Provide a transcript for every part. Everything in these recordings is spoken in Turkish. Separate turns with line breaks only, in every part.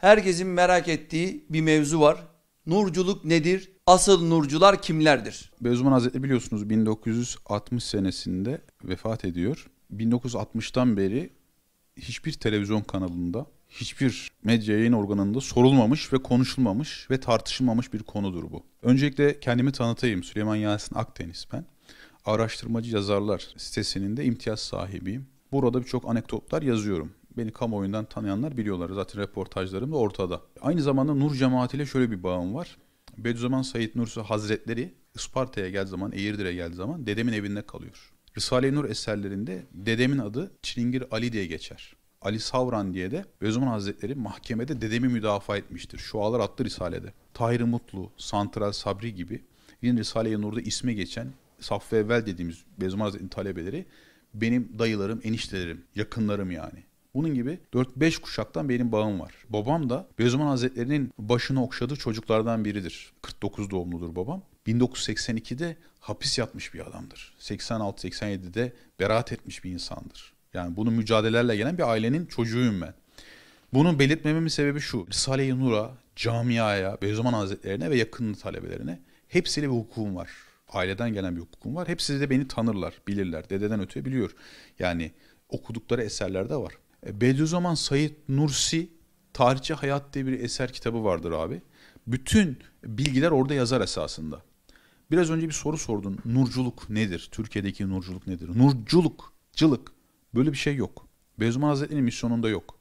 herkesin merak ettiği bir mevzu var. Nurculuk nedir? Asıl nurcular kimlerdir?
Beyzuman Hazretleri biliyorsunuz 1960 senesinde vefat ediyor. 1960'tan beri hiçbir televizyon kanalında, hiçbir medya yayın organında sorulmamış ve konuşulmamış ve tartışılmamış bir konudur bu. Öncelikle kendimi tanıtayım. Süleyman Yasin Akdeniz ben. Araştırmacı Yazarlar sitesinin de imtiyaz sahibiyim. Burada birçok anekdotlar yazıyorum beni kamuoyundan tanıyanlar biliyorlar. Zaten reportajlarım da ortada. Aynı zamanda Nur Cemaati ile şöyle bir bağım var. Bediüzzaman Said Nursi Hazretleri Isparta'ya gel zaman, Eğirdir'e gel zaman dedemin evinde kalıyor. Risale-i Nur eserlerinde dedemin adı Çilingir Ali diye geçer. Ali Savran diye de Bediüzzaman Hazretleri mahkemede dedemi müdafaa etmiştir. Şualar attı Risale'de. Tahir Mutlu, Santral Sabri gibi yine Risale-i Nur'da isme geçen Saffı Evvel dediğimiz Bediüzzaman Hazretleri'nin talebeleri benim dayılarım, eniştelerim, yakınlarım yani. Bunun gibi 4-5 kuşaktan benim bağım var. Babam da Beyazıman Hazretleri'nin başını okşadığı çocuklardan biridir. 49 doğumludur babam. 1982'de hapis yatmış bir adamdır. 86-87'de beraat etmiş bir insandır. Yani bunu mücadelelerle gelen bir ailenin çocuğuyum ben. Bunu belirtmememin sebebi şu. Risale-i Nur'a, camiaya, Beyzuman Hazretlerine ve yakın talebelerine hepsiyle bir hukukum var. Aileden gelen bir hukukum var. Hepsi de beni tanırlar, bilirler. Dededen öte biliyor. Yani okudukları eserlerde var. E, Bediüzzaman Said Nursi Tarihçi Hayat diye bir eser kitabı vardır abi. Bütün bilgiler orada yazar esasında. Biraz önce bir soru sordun. Nurculuk nedir? Türkiye'deki nurculuk nedir? Nurculuk, cılık. Böyle bir şey yok. Bediüzzaman Hazretleri'nin misyonunda yok.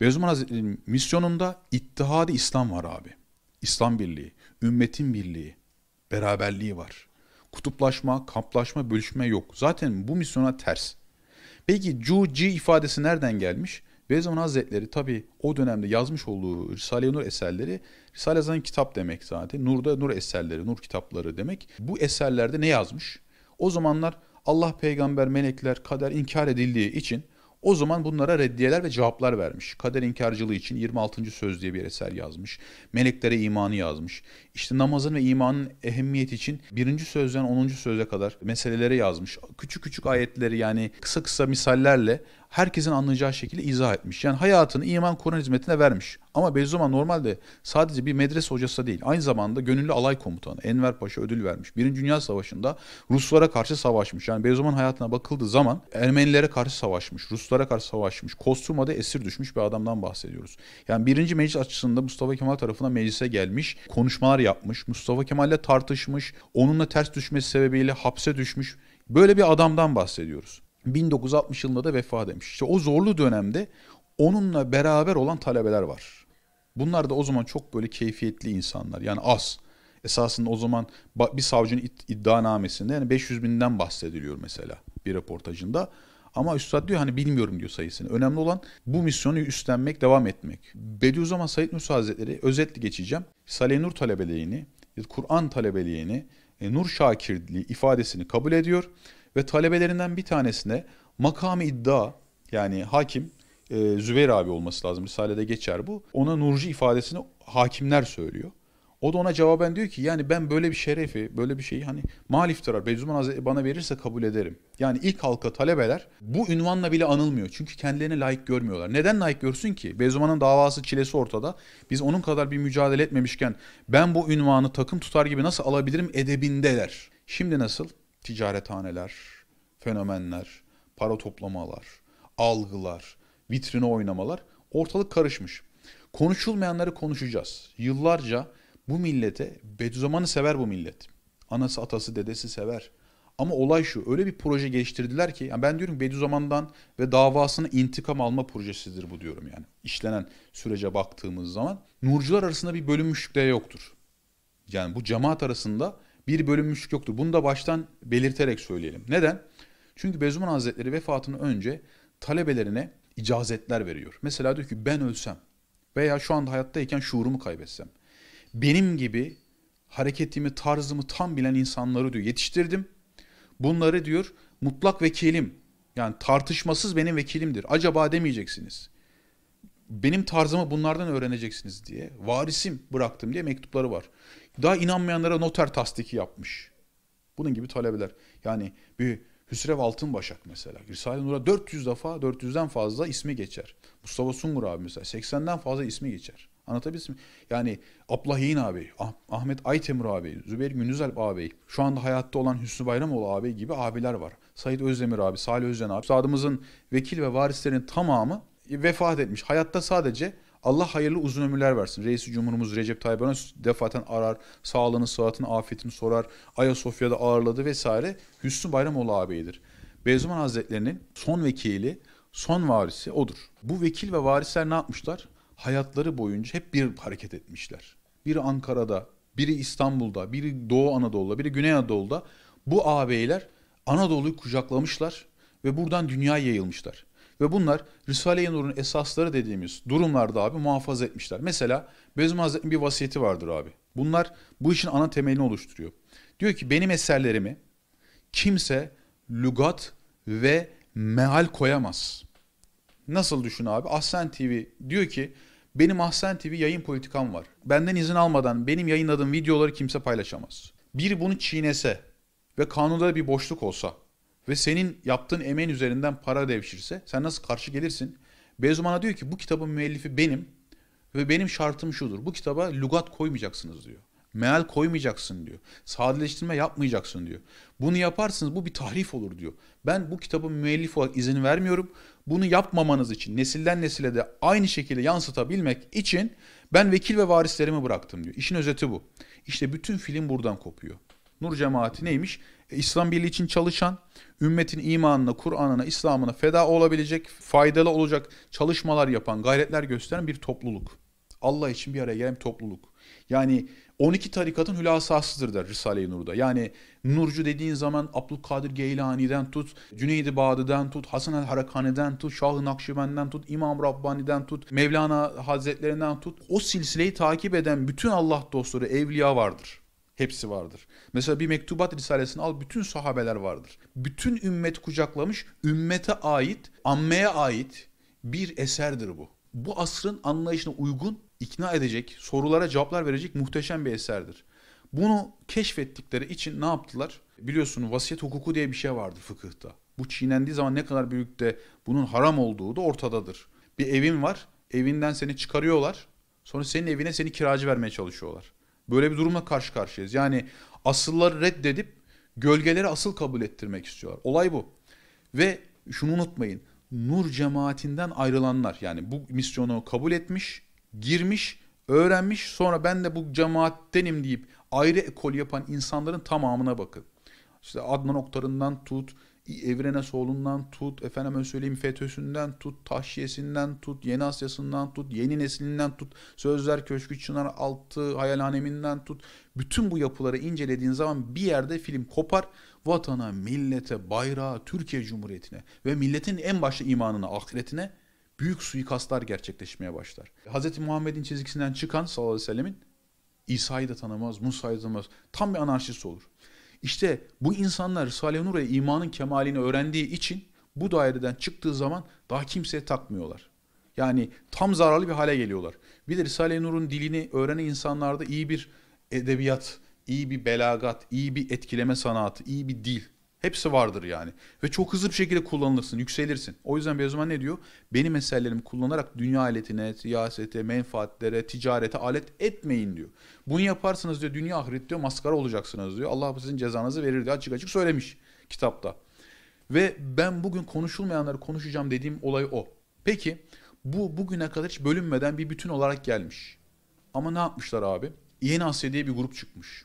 Bediüzzaman Hazretleri'nin misyonunda ittihadi İslam var abi. İslam birliği, ümmetin birliği, beraberliği var. Kutuplaşma, kamplaşma, bölüşme yok. Zaten bu misyona ters. Peki cuci ifadesi nereden gelmiş? Beyzaman Hazretleri tabi o dönemde yazmış olduğu Risale-i Nur eserleri, Risale-i kitap demek zaten. Nur'da nur eserleri, nur kitapları demek. Bu eserlerde ne yazmış? O zamanlar Allah, peygamber, melekler, kader inkar edildiği için o zaman bunlara reddiyeler ve cevaplar vermiş. Kader inkarcılığı için 26. Söz diye bir eser yazmış. Meleklere imanı yazmış. İşte namazın ve imanın ehemmiyeti için 1. sözden 10. söze kadar meselelere yazmış. Küçük küçük ayetleri yani kısa kısa misallerle herkesin anlayacağı şekilde izah etmiş. Yani hayatını iman Kur'an hizmetine vermiş. Ama Beyzuma normalde sadece bir medrese hocası değil. Aynı zamanda gönüllü alay komutanı Enver Paşa ödül vermiş. Birinci Dünya Savaşı'nda Ruslara karşı savaşmış. Yani Beyzuma'nın hayatına bakıldığı zaman Ermenilere karşı savaşmış, Ruslara karşı savaşmış. Kostuma'da esir düşmüş bir adamdan bahsediyoruz. Yani birinci meclis açısında Mustafa Kemal tarafına meclise gelmiş, konuşmalar yapmış, Mustafa Kemal'le tartışmış, onunla ters düşmesi sebebiyle hapse düşmüş. Böyle bir adamdan bahsediyoruz. 1960 yılında da vefat etmiş. İşte o zorlu dönemde onunla beraber olan talebeler var. Bunlar da o zaman çok böyle keyfiyetli insanlar. Yani az. Esasında o zaman bir savcının iddianamesinde yani 500 binden bahsediliyor mesela bir reportajında. Ama üstad diyor hani bilmiyorum diyor sayısını. Önemli olan bu misyonu üstlenmek, devam etmek. Bediüzzaman Said Nursi Hazretleri özetli geçeceğim. Salih Nur talebeliğini, Kur'an talebeliğini, e, Nur Şakirli ifadesini kabul ediyor ve talebelerinden bir tanesine makam iddia yani hakim e, Zübeyir abi olması lazım. Risalede geçer bu. Ona Nurcu ifadesini hakimler söylüyor. O da ona cevaben diyor ki yani ben böyle bir şerefi, böyle bir şeyi hani mal iftirar Bediüzzaman Hazretleri bana verirse kabul ederim. Yani ilk halka talebeler bu ünvanla bile anılmıyor. Çünkü kendilerini layık görmüyorlar. Neden layık görsün ki? Bediüzzaman'ın davası çilesi ortada. Biz onun kadar bir mücadele etmemişken ben bu ünvanı takım tutar gibi nasıl alabilirim edebindeler. Şimdi nasıl? ticarethaneler, fenomenler, para toplamalar, algılar, vitrine oynamalar ortalık karışmış. Konuşulmayanları konuşacağız. Yıllarca bu millete Bediüzzaman'ı sever bu millet. Anası, atası, dedesi sever. Ama olay şu öyle bir proje geliştirdiler ki yani ben diyorum Bediüzzaman'dan ve davasını intikam alma projesidir bu diyorum yani. İşlenen sürece baktığımız zaman nurcular arasında bir bölünmüşlük de yoktur. Yani bu cemaat arasında bir bölünmüşlük yoktur. Bunu da baştan belirterek söyleyelim. Neden? Çünkü Bediüzzaman Hazretleri vefatının önce talebelerine icazetler veriyor. Mesela diyor ki ben ölsem veya şu anda hayattayken şuurumu kaybetsem. Benim gibi hareketimi, tarzımı tam bilen insanları diyor yetiştirdim. Bunları diyor mutlak vekilim. Yani tartışmasız benim vekilimdir. Acaba demeyeceksiniz. Benim tarzımı bunlardan öğreneceksiniz diye. Varisim bıraktım diye mektupları var daha inanmayanlara noter tasdiki yapmış. Bunun gibi talebeler. Yani bir Hüsrev Altınbaşak mesela. Risale-i Nur'a 400 defa, 400'den fazla ismi geçer. Mustafa Sungur abi mesela 80'den fazla ismi geçer. Anlatabildim mi? Yani Ablahin abi, ah Ahmet Aytemur abi, Zübeyir Gündüzalp abi, şu anda hayatta olan Hüsnü Bayramoğlu abi gibi abiler var. Said Özdemir abi, Salih Özcan abi. Üstadımızın vekil ve varislerin tamamı vefat etmiş. Hayatta sadece Allah hayırlı uzun ömürler versin. Reisi Cumhurumuz Recep Tayyip Erdoğan defaten arar, sağlığını, sıhhatini, afetini sorar. Ayasofya'da ağırladı vesaire. Hüsnü Bayramoğlu ağabeyidir. Beyzuman Hazretleri'nin son vekili, son varisi odur. Bu vekil ve varisler ne yapmışlar? Hayatları boyunca hep bir hareket etmişler. Biri Ankara'da, biri İstanbul'da, biri Doğu Anadolu'da, biri Güney Anadolu'da. Bu ağabeyler Anadolu'yu kucaklamışlar ve buradan dünya yayılmışlar. Ve bunlar Risale-i Nur'un esasları dediğimiz durumlarda abi muhafaza etmişler. Mesela Bezmi Hazretleri'nin bir vasiyeti vardır abi. Bunlar bu işin ana temelini oluşturuyor. Diyor ki benim eserlerimi kimse lügat ve meal koyamaz. Nasıl düşün abi? Ahsen TV diyor ki benim Ahsen TV yayın politikam var. Benden izin almadan benim yayınladığım videoları kimse paylaşamaz. Bir bunu çiğnese ve kanunda bir boşluk olsa ve senin yaptığın emeğin üzerinden para devşirse sen nasıl karşı gelirsin? Beyzuman'a diyor ki bu kitabın müellifi benim ve benim şartım şudur. Bu kitaba lugat koymayacaksınız diyor. Meal koymayacaksın diyor. Sadeleştirme yapmayacaksın diyor. Bunu yaparsınız bu bir tahrif olur diyor. Ben bu kitabın müellif olarak izin vermiyorum. Bunu yapmamanız için nesilden nesile de aynı şekilde yansıtabilmek için ben vekil ve varislerimi bıraktım diyor. İşin özeti bu. İşte bütün film buradan kopuyor. Nur cemaati neymiş? İslam Birliği için çalışan, ümmetin imanına, Kur'an'ına, İslam'ına feda olabilecek, faydalı olacak çalışmalar yapan, gayretler gösteren bir topluluk. Allah için bir araya gelen bir topluluk. Yani 12 tarikatın hülasasıdır der Risale-i Nur'da. Yani Nurcu dediğin zaman Abdülkadir Geylani'den tut, Cüneydi Bağdı'den tut, Hasan el Harakani'den tut, Şah-ı Nakşiben'den tut, İmam Rabbani'den tut, Mevlana Hazretlerinden tut. O silsileyi takip eden bütün Allah dostları, evliya vardır. Hepsi vardır. Mesela bir mektubat risalesini al bütün sahabeler vardır. Bütün ümmet kucaklamış ümmete ait, ammeye ait bir eserdir bu. Bu asrın anlayışına uygun, ikna edecek, sorulara cevaplar verecek muhteşem bir eserdir. Bunu keşfettikleri için ne yaptılar? biliyorsunuz vasiyet hukuku diye bir şey vardı fıkıhta. Bu çiğnendiği zaman ne kadar büyük de bunun haram olduğu da ortadadır. Bir evin var, evinden seni çıkarıyorlar. Sonra senin evine seni kiracı vermeye çalışıyorlar. Böyle bir durumla karşı karşıyayız. Yani asılları reddedip gölgeleri asıl kabul ettirmek istiyorlar. Olay bu. Ve şunu unutmayın. Nur cemaatinden ayrılanlar yani bu misyonu kabul etmiş, girmiş, öğrenmiş sonra ben de bu cemaattenim deyip ayrı ekol yapan insanların tamamına bakın. İşte Adnan Oktar'ından tut, Evrene solundan tut, efendime söyleyeyim FETÖ'sünden tut, Tahşiyesinden tut, Yeni Asya'sından tut, Yeni Neslinden tut, Sözler Köşkü Çınar Altı, Hayalhaneminden tut. Bütün bu yapıları incelediğin zaman bir yerde film kopar vatana, millete, bayrağa, Türkiye Cumhuriyeti'ne ve milletin en başta imanına, ahiretine büyük suikastlar gerçekleşmeye başlar. Hz. Muhammed'in çizgisinden çıkan sallallahu aleyhi ve sellemin İsa'yı da tanımaz, Musa'yı da tanımaz. Tam bir anarşist olur. İşte bu insanlar risale Nur'a imanın kemalini öğrendiği için bu daireden çıktığı zaman daha kimseye takmıyorlar. Yani tam zararlı bir hale geliyorlar. Bir de Risale-i Nur'un dilini öğrenen insanlarda iyi bir edebiyat, iyi bir belagat, iyi bir etkileme sanatı, iyi bir dil Hepsi vardır yani. Ve çok hızlı bir şekilde kullanılırsın, yükselirsin. O yüzden bir zaman ne diyor? Benim eserlerimi kullanarak dünya aletine, siyasete, menfaatlere, ticarete alet etmeyin diyor. Bunu yaparsanız diyor dünya ahiret diyor maskara olacaksınız diyor. Allah sizin cezanızı verir diyor. Açık açık söylemiş kitapta. Ve ben bugün konuşulmayanları konuşacağım dediğim olay o. Peki bu bugüne kadar hiç bölünmeden bir bütün olarak gelmiş. Ama ne yapmışlar abi? Yeni Asya diye bir grup çıkmış.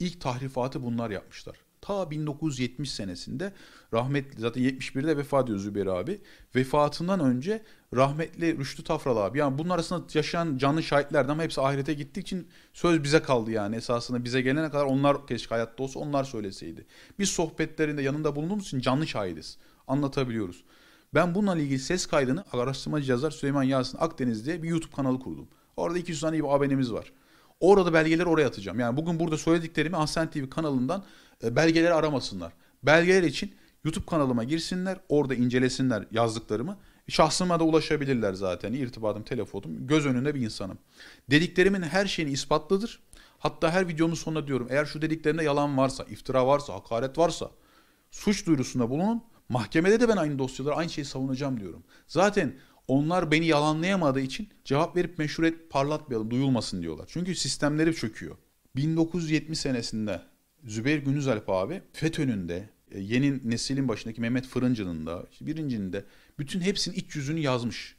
İlk tahrifatı bunlar yapmışlar. Ta 1970 senesinde rahmetli zaten 71'de vefat ediyor Zübeyir abi. Vefatından önce rahmetli Rüştü Tafral abi. Yani bunlar arasında yaşayan canlı şahitlerdi ama hepsi ahirete gittiği için söz bize kaldı yani esasında. Bize gelene kadar onlar keşke hayatta olsa onlar söyleseydi. Biz sohbetlerinde yanında bulunduğumuz için canlı şahidiz. Anlatabiliyoruz. Ben bununla ilgili ses kaydını araştırmacı yazar Süleyman Yasin Akdeniz diye bir YouTube kanalı kurdum. Orada 200 tane iyi abonemiz var. Orada belgeleri oraya atacağım. Yani bugün burada söylediklerimi Ahsen TV kanalından e, belgeleri aramasınlar. Belgeler için YouTube kanalıma girsinler, orada incelesinler yazdıklarımı. Şahsıma da ulaşabilirler zaten. İrtibatım, telefonum, göz önünde bir insanım. Dediklerimin her şeyini ispatlıdır. Hatta her videomun sonuna diyorum eğer şu dediklerinde yalan varsa, iftira varsa, hakaret varsa suç duyurusunda bulunun. Mahkemede de ben aynı dosyaları aynı şeyi savunacağım diyorum. Zaten onlar beni yalanlayamadığı için cevap verip meşhur et parlatmayalım duyulmasın diyorlar. Çünkü sistemleri çöküyor. 1970 senesinde Zübeyir Gönüzalp abi FETÖ'nün de e, yeni neslin başındaki Mehmet Fırıncı'nın da birincinin de bütün hepsinin iç yüzünü yazmış.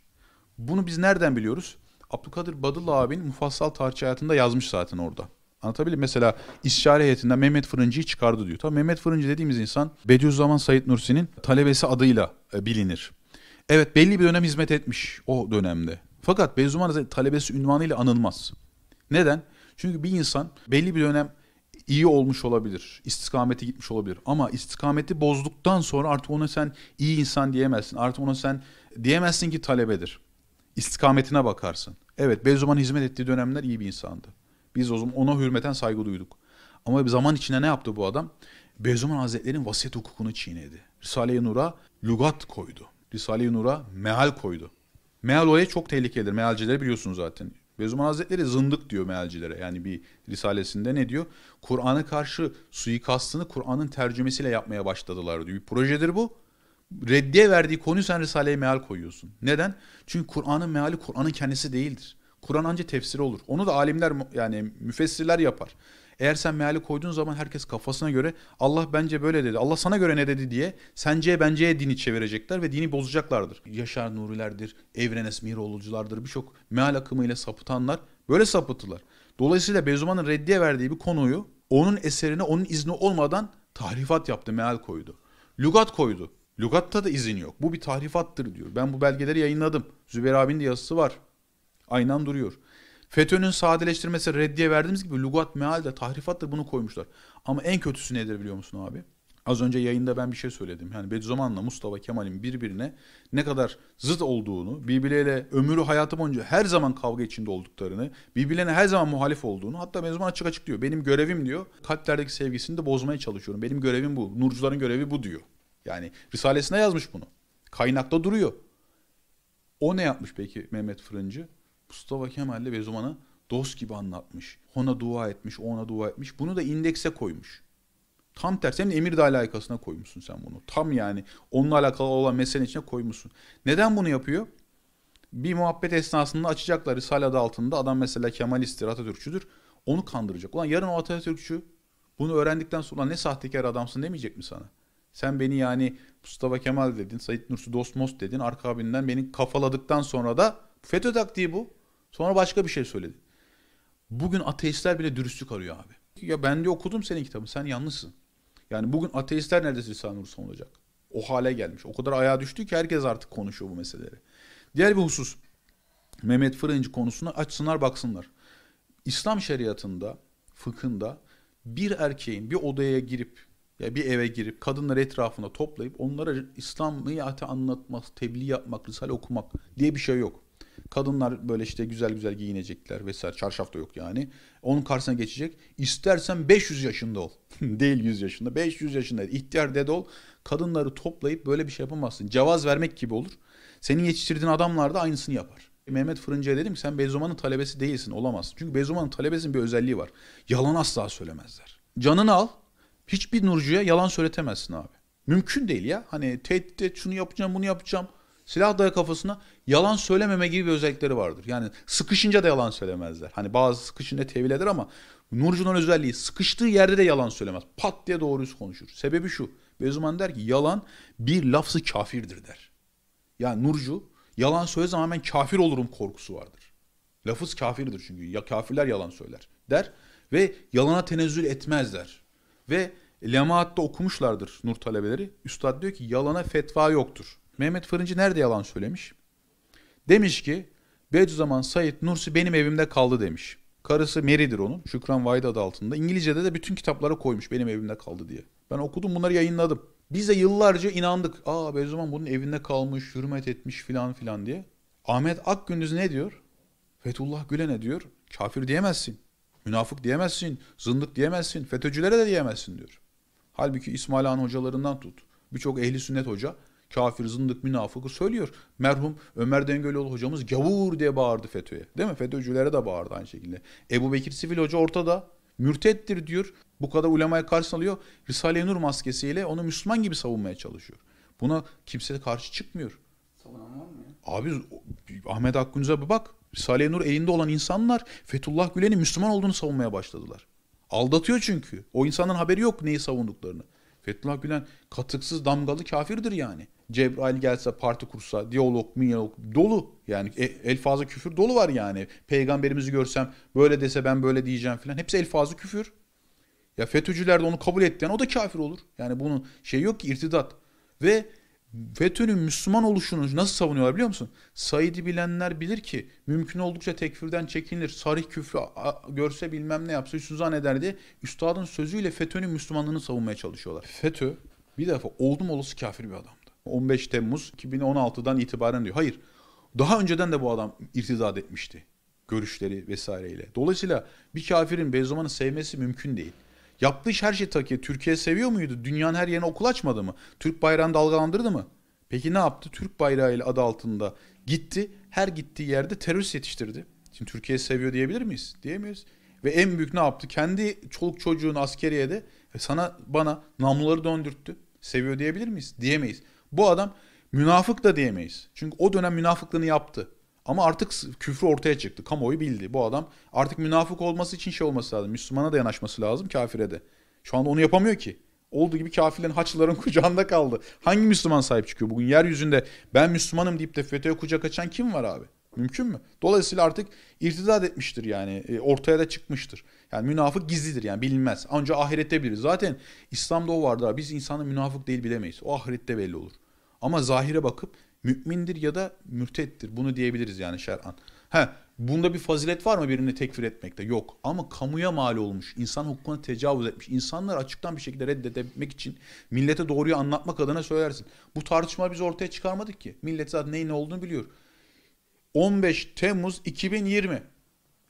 Bunu biz nereden biliyoruz? Abdülkadir Badıl abinin mufassal tarihçi hayatında yazmış zaten orada. Anlatabilir Mesela istişare heyetinden Mehmet Fırıncı'yı çıkardı diyor. Tabii Mehmet Fırıncı dediğimiz insan Bediüzzaman Said Nursi'nin talebesi adıyla e, bilinir. Evet belli bir dönem hizmet etmiş o dönemde. Fakat Bediüzzaman talebesi ünvanıyla anılmaz. Neden? Çünkü bir insan belli bir dönem iyi olmuş olabilir. İstikameti gitmiş olabilir. Ama istikameti bozduktan sonra artık ona sen iyi insan diyemezsin. Artık ona sen diyemezsin ki talebedir. İstikametine bakarsın. Evet Beyzuman hizmet ettiği dönemler iyi bir insandı. Biz o zaman ona hürmeten saygı duyduk. Ama bir zaman içinde ne yaptı bu adam? Beyzuman Hazretleri'nin vasiyet hukukunu çiğnedi. Risale-i Nur'a lügat koydu. Risale-i Nur'a meal koydu. Meal olaya çok tehlikelidir. Mealcileri biliyorsunuz zaten. Bediüzzaman Hazretleri zındık diyor mealcilere. Yani bir risalesinde ne diyor? Kur'an'a karşı suikastını Kur'an'ın tercümesiyle yapmaya başladılar diyor. Bir projedir bu. Reddiye verdiği konuyu sen risaleye meal koyuyorsun. Neden? Çünkü Kur'an'ın meali Kur'an'ın kendisi değildir. Kur'an anca tefsiri olur. Onu da alimler yani müfessirler yapar. Eğer sen meali koyduğun zaman herkes kafasına göre Allah bence böyle dedi, Allah sana göre ne dedi diye senceye benceye dini çevirecekler ve dini bozacaklardır. Yaşar Nurilerdir, Evren Esmiroğlu'culardır birçok meal akımıyla sapıtanlar böyle sapıttılar. Dolayısıyla Beyzuman'ın reddiye verdiği bir konuyu onun eserine onun izni olmadan tahrifat yaptı, meal koydu. Lugat koydu. Lugatta da izin yok. Bu bir tahrifattır diyor. Ben bu belgeleri yayınladım. Zübeyir abinin de yazısı var. Aynen duruyor. FETÖ'nün sadeleştirmesi reddiye verdiğimiz gibi lugat, meal de tahrifat da bunu koymuşlar. Ama en kötüsü nedir biliyor musun abi? Az önce yayında ben bir şey söyledim. Yani Bediüzzaman'la Mustafa Kemal'in birbirine ne kadar zıt olduğunu, birbirleriyle ömrü hayatı boyunca her zaman kavga içinde olduklarını, birbirlerine her zaman muhalif olduğunu, hatta Bediüzzaman açık açık diyor. Benim görevim diyor, kalplerdeki sevgisini de bozmaya çalışıyorum. Benim görevim bu, nurcuların görevi bu diyor. Yani Risalesine yazmış bunu. Kaynakta duruyor. O ne yapmış peki Mehmet Fırıncı? Mustafa Kemal'le Bezuman'ı dost gibi anlatmış. Ona dua etmiş, ona dua etmiş. Bunu da indekse koymuş. Tam tersi hem Emirdağ layıkasına koymuşsun sen bunu. Tam yani onunla alakalı olan meselenin içine koymuşsun. Neden bunu yapıyor? Bir muhabbet esnasında açacaklar Risale adı altında. Adam mesela Kemalist'tir, Atatürkçüdür. Onu kandıracak. Ulan yarın o Atatürkçü bunu öğrendikten sonra ne sahtekar adamsın demeyecek mi sana? Sen beni yani Mustafa Kemal dedin, Said Nursi Dostmos dedin, arka abinden beni kafaladıktan sonra da FETÖ taktiği bu. Sonra başka bir şey söyledi. Bugün ateistler bile dürüstlük arıyor abi. Ya ben de okudum senin kitabını sen yanlışsın. Yani bugün ateistler neredeyse İslam'ın Rus'un olacak. O hale gelmiş. O kadar ayağa düştü ki herkes artık konuşuyor bu meseleleri. Diğer bir husus. Mehmet Fırıncı konusunu açsınlar baksınlar. İslam şeriatında, fıkında bir erkeğin bir odaya girip ya bir eve girip kadınları etrafında toplayıp onlara İslam'ı anlatmak, tebliğ yapmak, risale okumak diye bir şey yok. Kadınlar böyle işte güzel güzel giyinecekler vesaire. Çarşaf da yok yani. Onun karşısına geçecek. İstersen 500 yaşında ol. Değil 100 yaşında. 500 yaşında. İhtiyar dede ol. Kadınları toplayıp böyle bir şey yapamazsın. Cevaz vermek gibi olur. Senin yetiştirdiğin adamlar da aynısını yapar. Mehmet Fırıncı'ya dedim ki sen Beyzoman'ın talebesi değilsin olamazsın. Çünkü Beyzoman'ın talebesinin bir özelliği var. Yalan asla söylemezler. Canını al. Hiçbir nurcuya yalan söyletemezsin abi. Mümkün değil ya. Hani tehdit et şunu yapacağım bunu yapacağım. Silah dağı kafasına yalan söylememe gibi bir özellikleri vardır. Yani sıkışınca da yalan söylemezler. Hani bazı sıkışınca tevil eder ama Nurcu'nun özelliği sıkıştığı yerde de yalan söylemez. Pat diye doğruyu konuşur. Sebebi şu. Beyzuman der ki yalan bir lafzı kafirdir der. Yani Nurcu yalan söyle zaman ben kafir olurum korkusu vardır. Lafız kafirdir çünkü. Ya kafirler yalan söyler der ve yalana tenezzül etmezler. Ve lemaatta okumuşlardır Nur talebeleri. Üstad diyor ki yalana fetva yoktur. Mehmet Fırıncı nerede yalan söylemiş? Demiş ki Bediüzzaman Said Nursi benim evimde kaldı demiş. Karısı Meri'dir onun. Şükran Vahid adı altında. İngilizce'de de bütün kitaplara koymuş benim evimde kaldı diye. Ben okudum bunları yayınladım. Biz de yıllarca inandık. Aa Bediüzzaman bunun evinde kalmış, hürmet etmiş filan filan diye. Ahmet Akgündüz ne diyor? Fethullah Gülen ne diyor? Kafir diyemezsin. Münafık diyemezsin. Zındık diyemezsin. FETÖ'cülere de diyemezsin diyor. Halbuki İsmail Han hocalarından tut. Birçok ehli sünnet hoca kafir, zındık, münafıkı söylüyor. Merhum Ömer Dengölioğlu hocamız gavur diye bağırdı FETÖ'ye. Değil mi? FETÖ'cülere de bağırdı aynı şekilde. Ebu Bekir Sivil Hoca ortada. Mürtettir diyor. Bu kadar ulemaya karşı alıyor. Risale-i Nur maskesiyle onu Müslüman gibi savunmaya çalışıyor. Buna kimse karşı çıkmıyor. Savunan var Abi Ahmet Hakkı'nıza bir bak. Risale-i Nur elinde olan insanlar Fethullah Gülen'in Müslüman olduğunu savunmaya başladılar. Aldatıyor çünkü. O insanın haberi yok neyi savunduklarını. Fethullah Gülen katıksız damgalı kafirdir yani. Cebrail gelse parti kursa, diyalog, miyalog dolu. Yani e, el fazla küfür dolu var yani. Peygamberimizi görsem böyle dese ben böyle diyeceğim falan. Hepsi el fazla küfür. Ya FETÖ'cüler de onu kabul etti. Yani o da kafir olur. Yani bunun şey yok ki irtidat. Ve FETÖ'nün Müslüman oluşunu nasıl savunuyorlar biliyor musun? Said'i bilenler bilir ki mümkün oldukça tekfirden çekinir. Sarih küfrü görse bilmem ne yapsa üstü zanneder diye üstadın sözüyle FETÖ'nün Müslümanlığını savunmaya çalışıyorlar. FETÖ bir defa oldum olası kafir bir adamdı. 15 Temmuz 2016'dan itibaren diyor. Hayır daha önceden de bu adam irtizat etmişti görüşleri vesaireyle. Dolayısıyla bir kafirin Beyzaman'ı sevmesi mümkün değil. Yaptığı iş her şey Türkiye. Türkiye seviyor muydu? Dünyanın her yerine okul açmadı mı? Türk bayrağını dalgalandırdı mı? Peki ne yaptı? Türk bayrağı ile adı altında gitti. Her gittiği yerde terörist yetiştirdi. Şimdi Türkiye seviyor diyebilir miyiz? Diyemiyoruz. Ve en büyük ne yaptı? Kendi çoluk çocuğun askeriye de e, sana bana namluları döndürttü. Seviyor diyebilir miyiz? Diyemeyiz. Bu adam münafık da diyemeyiz. Çünkü o dönem münafıklığını yaptı. Ama artık küfrü ortaya çıktı. Kamuoyu bildi. Bu adam artık münafık olması için şey olması lazım. Müslümana da yanaşması lazım kafire de. Şu anda onu yapamıyor ki. Olduğu gibi kafirlerin haçlıların kucağında kaldı. Hangi Müslüman sahip çıkıyor? Bugün yeryüzünde ben Müslümanım deyip de FETÖ'ye kucak açan kim var abi? Mümkün mü? Dolayısıyla artık irtidat etmiştir yani. E, ortaya da çıkmıştır. Yani münafık gizlidir yani bilinmez. Ancak ahirette bilir. Zaten İslam'da o vardır. Biz insanı münafık değil bilemeyiz. O ahirette belli olur. Ama zahire bakıp mümindir ya da mürtettir. Bunu diyebiliriz yani şer'an. He, bunda bir fazilet var mı birini tekfir etmekte? Yok. Ama kamuya mal olmuş, insan hukukuna tecavüz etmiş, insanları açıktan bir şekilde reddetmek için millete doğruyu anlatmak adına söylersin. Bu tartışma biz ortaya çıkarmadık ki. Millet zaten neyin ne olduğunu biliyor. 15 Temmuz 2020.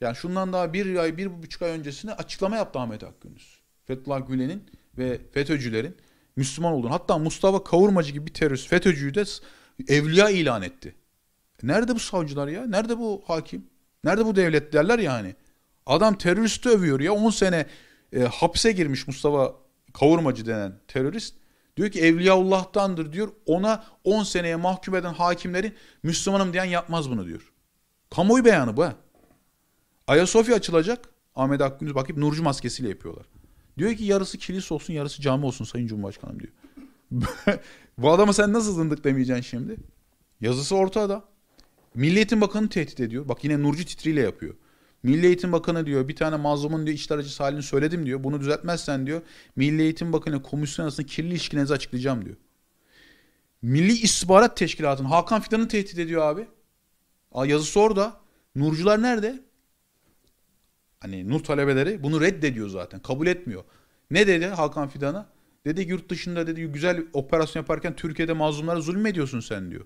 Yani şundan daha bir ay, bir buçuk ay öncesine açıklama yaptı Ahmet Akgündüz. Fethullah Gülen'in ve FETÖ'cülerin Müslüman olduğunu. Hatta Mustafa Kavurmacı gibi bir terörist FETÖ'cüyü de evliya ilan etti. Nerede bu savcılar ya? Nerede bu hakim? Nerede bu devlet derler yani. Adam teröristi övüyor ya 10 sene e, hapse girmiş Mustafa Kavurmacı denen terörist. Diyor ki Evliyaullah'tandır diyor. Ona 10 on seneye mahkum eden hakimlerin Müslümanım diyen yapmaz bunu diyor. Kamuoyu beyanı bu. He. Ayasofya açılacak. Ahmet Akgündüz bakıp Nurcu maskesiyle yapıyorlar. Diyor ki yarısı kilise olsun yarısı cami olsun Sayın Cumhurbaşkanım diyor. Bu adama sen nasıl zındık demeyeceksin şimdi? Yazısı ortada. Milli Eğitim Bakanı tehdit ediyor. Bak yine Nurcu titriyle yapıyor. Milli Eğitim Bakanı diyor bir tane mazlumun diyor işler acısı halini söyledim diyor. Bunu düzeltmezsen diyor Milli Eğitim Bakanı komisyon arasında kirli ilişkinizi açıklayacağım diyor. Milli İstihbarat Teşkilatı'nın Hakan Fidan'ı tehdit ediyor abi. Aa, yazısı orada. Nurcular nerede? Hani Nur talebeleri bunu reddediyor zaten. Kabul etmiyor. Ne dedi Hakan Fidan'a? Dedi yurt dışında dedi güzel operasyon yaparken Türkiye'de mazlumlara ediyorsun sen diyor.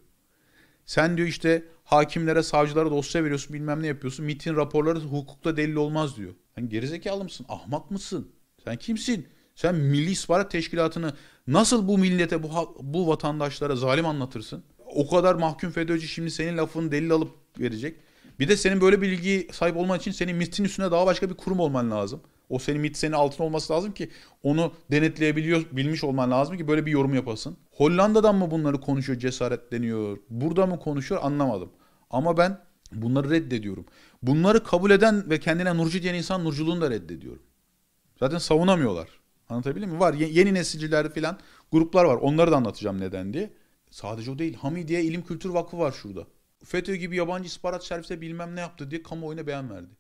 Sen diyor işte hakimlere, savcılara dosya veriyorsun, bilmem ne yapıyorsun. MIT'in raporları hukukta delil olmaz diyor. Sen gerizekalı mısın? Ahmak mısın? Sen kimsin? Sen Milli İstihbarat Teşkilatı'nı nasıl bu millete, bu, bu vatandaşlara zalim anlatırsın? O kadar mahkum FETÖ'cü şimdi senin lafını delil alıp verecek. Bir de senin böyle bilgi sahip olman için senin MIT'in üstünde daha başka bir kurum olman lazım. O senin mid senin altın olması lazım ki onu denetleyebiliyor bilmiş olman lazım ki böyle bir yorum yapasın. Hollanda'dan mı bunları konuşuyor cesaret deniyor Burada mı konuşuyor anlamadım. Ama ben bunları reddediyorum. Bunları kabul eden ve kendine nurcu diyen insan nurculuğunu da reddediyorum. Zaten savunamıyorlar. Anlatabildim mi? Var yeni nesilciler filan gruplar var. Onları da anlatacağım neden diye. Sadece o değil. Hamidiye İlim Kültür Vakfı var şurada. FETÖ gibi yabancı isparat servise bilmem ne yaptı diye kamuoyuna beyan verdi.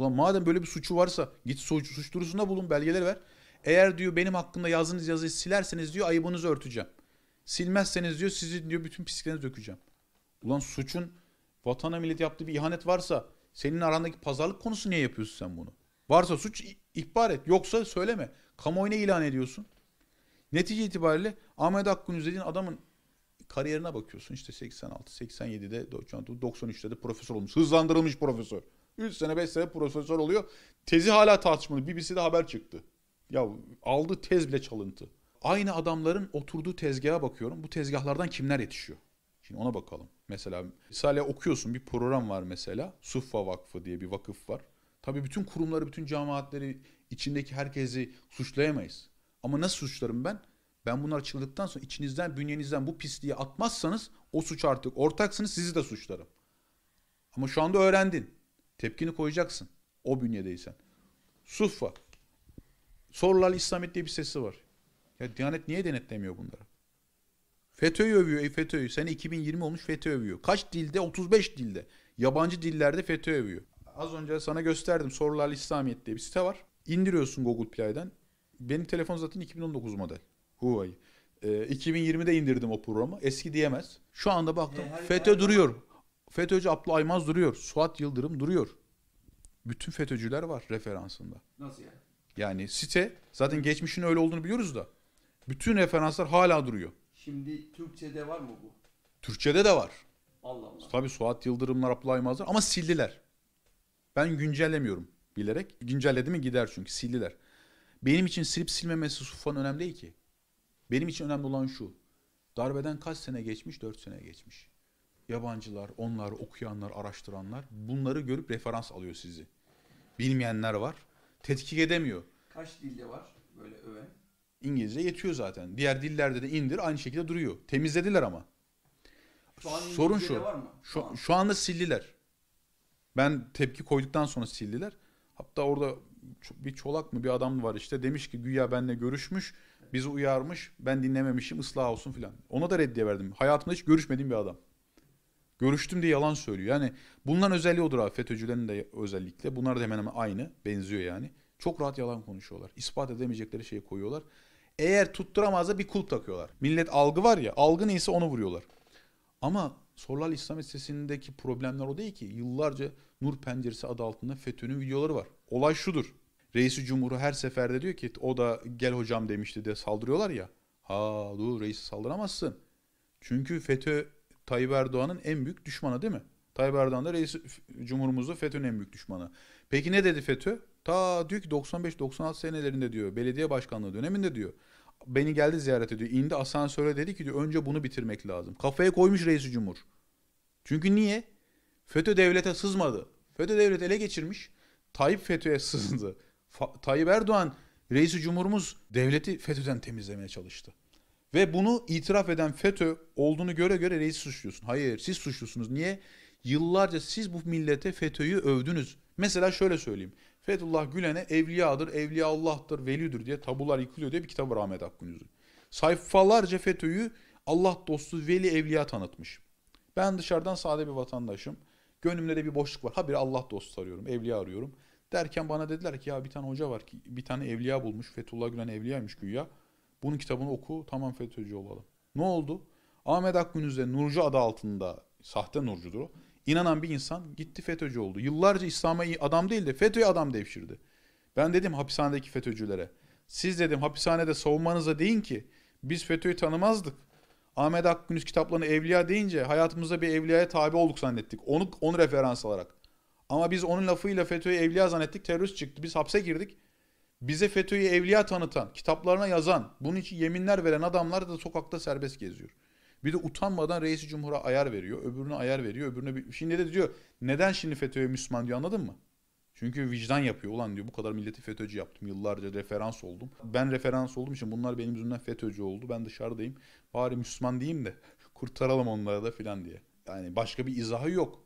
Ulan madem böyle bir suçu varsa git suç, suç durusunda bulun belgeleri ver. Eğer diyor benim hakkımda yazdığınız yazıyı silerseniz diyor ayıbınızı örteceğim. Silmezseniz diyor sizi diyor bütün pisliklerinizi dökeceğim. Ulan suçun vatana millet yaptığı bir ihanet varsa senin arandaki pazarlık konusu niye yapıyorsun sen bunu? Varsa suç ihbar et. Yoksa söyleme. Kamuoyuna ilan ediyorsun. Netice itibariyle Ahmet Akgündüz dediğin adamın kariyerine bakıyorsun. İşte 86, 87'de, 93'te de profesör olmuş. Hızlandırılmış profesör. 3 sene 5 sene profesör oluyor. Tezi hala tartışmalı. BBC'de haber çıktı. Ya aldı tez bile çalıntı. Aynı adamların oturduğu tezgaha bakıyorum. Bu tezgahlardan kimler yetişiyor? Şimdi ona bakalım. Mesela misale okuyorsun bir program var mesela. Suffa Vakfı diye bir vakıf var. Tabii bütün kurumları, bütün cemaatleri, içindeki herkesi suçlayamayız. Ama nasıl suçlarım ben? Ben bunlar açıldıktan sonra içinizden, bünyenizden bu pisliği atmazsanız o suç artık ortaksınız, sizi de suçlarım. Ama şu anda öğrendin. Tepkini koyacaksın. O bünyedeysen. Suffa. Sorlal İslamiyet diye bir sesi var. Ya Diyanet niye denetlemiyor bunları? FETÖ'yü övüyor. E FETÖ'yü. Sene 2020 olmuş FETÖ övüyor. Kaç dilde? 35 dilde. Yabancı dillerde FETÖ övüyor. Az önce sana gösterdim. Sorularla İslamiyet diye bir site var. İndiriyorsun Google Play'den. Benim telefon zaten 2019 model. Huawei. 2020'de ee, indirdim o programı. Eski diyemez. Şu anda baktım. E, FETÖ duruyor. FETÖ'cü Abdullah Aymaz duruyor. Suat Yıldırım duruyor. Bütün FETÖ'cüler var referansında. Nasıl yani? Yani site zaten geçmişin öyle olduğunu biliyoruz da. Bütün referanslar hala duruyor.
Şimdi Türkçe'de var mı bu?
Türkçe'de de var. Allah Allah. Tabii Suat Yıldırımlar, Abdullah Aymazlar ama sildiler. Ben güncellemiyorum bilerek. Güncelledi mi gider çünkü sildiler. Benim için silip silmemesi sufan önemli değil ki. Benim için önemli olan şu. Darbeden kaç sene geçmiş? Dört sene geçmiş yabancılar, onlar, okuyanlar, araştıranlar bunları görüp referans alıyor sizi. Bilmeyenler var. Tetkik edemiyor.
Kaç dilde var böyle öven?
İngilizce yetiyor zaten. Diğer dillerde de indir aynı şekilde duruyor. Temizlediler ama.
Şu an Sorun şu. Var mı?
Şu, an şu anda sildiler. Ben tepki koyduktan sonra sildiler. Hatta orada bir çolak mı bir adam var işte demiş ki güya benle görüşmüş bizi uyarmış ben dinlememişim ıslah olsun filan. Ona da reddiye verdim. Hayatımda hiç görüşmediğim bir adam. Görüştüm diye yalan söylüyor. Yani bunların özelliği odur abi FETÖ'cülerin de özellikle. Bunlar da hemen hemen aynı. Benziyor yani. Çok rahat yalan konuşuyorlar. İspat edemeyecekleri şeyi koyuyorlar. Eğer tutturamazsa bir kulp takıyorlar. Millet algı var ya algı neyse onu vuruyorlar. Ama Sorularla İslam sitesindeki problemler o değil ki. Yıllarca Nur Penceresi adı altında FETÖ'nün videoları var. Olay şudur. Reisi Cumhur'u her seferde diyor ki o da gel hocam demişti de saldırıyorlar ya. Ha dur reisi saldıramazsın. Çünkü FETÖ Tayyip Erdoğan'ın en büyük düşmanı değil mi? Tayyip Erdoğan da reis cumhurumuzda FETÖ'nün en büyük düşmanı. Peki ne dedi FETÖ? Ta diyor ki 95-96 senelerinde diyor belediye başkanlığı döneminde diyor. Beni geldi ziyaret ediyor. İndi asansöre dedi ki diyor önce bunu bitirmek lazım. Kafaya koymuş reis cumhur. Çünkü niye? FETÖ devlete sızmadı. FETÖ devlet ele geçirmiş. Tayyip FETÖ'ye sızdı. Fa- Tayyip Erdoğan reis cumhurumuz devleti FETÖ'den temizlemeye çalıştı. Ve bunu itiraf eden FETÖ olduğunu göre göre reis suçluyorsun. Hayır siz suçlusunuz. Niye? Yıllarca siz bu millete FETÖ'yü övdünüz. Mesela şöyle söyleyeyim. Fethullah Gülen'e evliyadır, evliya Allah'tır, velidir diye tabular yıkılıyor diye bir kitabı var Ahmet Akgündüz'ün. Sayfalarca FETÖ'yü Allah dostu veli evliya tanıtmış. Ben dışarıdan sade bir vatandaşım. Gönlümde de bir boşluk var. Ha bir Allah dostu arıyorum, evliya arıyorum. Derken bana dediler ki ya bir tane hoca var ki bir tane evliya bulmuş. Fethullah Gülen evliyaymış güya. Bunun kitabını oku tamam FETÖ'cü olalım. Ne oldu? Ahmet Akgünüz'de Nurcu adı altında sahte Nurcudur o. İnanan bir insan gitti FETÖ'cü oldu. Yıllarca İslam'a adam değil de FETÖ'ye adam devşirdi. Ben dedim hapishanedeki FETÖ'cülere. Siz dedim hapishanede savunmanıza deyin ki biz FETÖ'yü tanımazdık. Ahmet Akgünüz kitaplarını evliya deyince hayatımızda bir evliyaya tabi olduk zannettik. Onu, onu referans alarak. Ama biz onun lafıyla FETÖ'yü evliya zannettik. Terörist çıktı. Biz hapse girdik bize FETÖ'yü evliya tanıtan, kitaplarına yazan, bunun için yeminler veren adamlar da sokakta serbest geziyor. Bir de utanmadan reisi cumhura ayar veriyor, öbürüne ayar veriyor, öbürüne bir... Şimdi de diyor, neden şimdi FETÖ'ye Müslüman diyor anladın mı? Çünkü vicdan yapıyor. Ulan diyor bu kadar milleti FETÖ'cü yaptım. Yıllarca referans oldum. Ben referans olduğum için bunlar benim yüzümden FETÖ'cü oldu. Ben dışarıdayım. Bari Müslüman diyeyim de kurtaralım onları da filan diye. Yani başka bir izahı yok.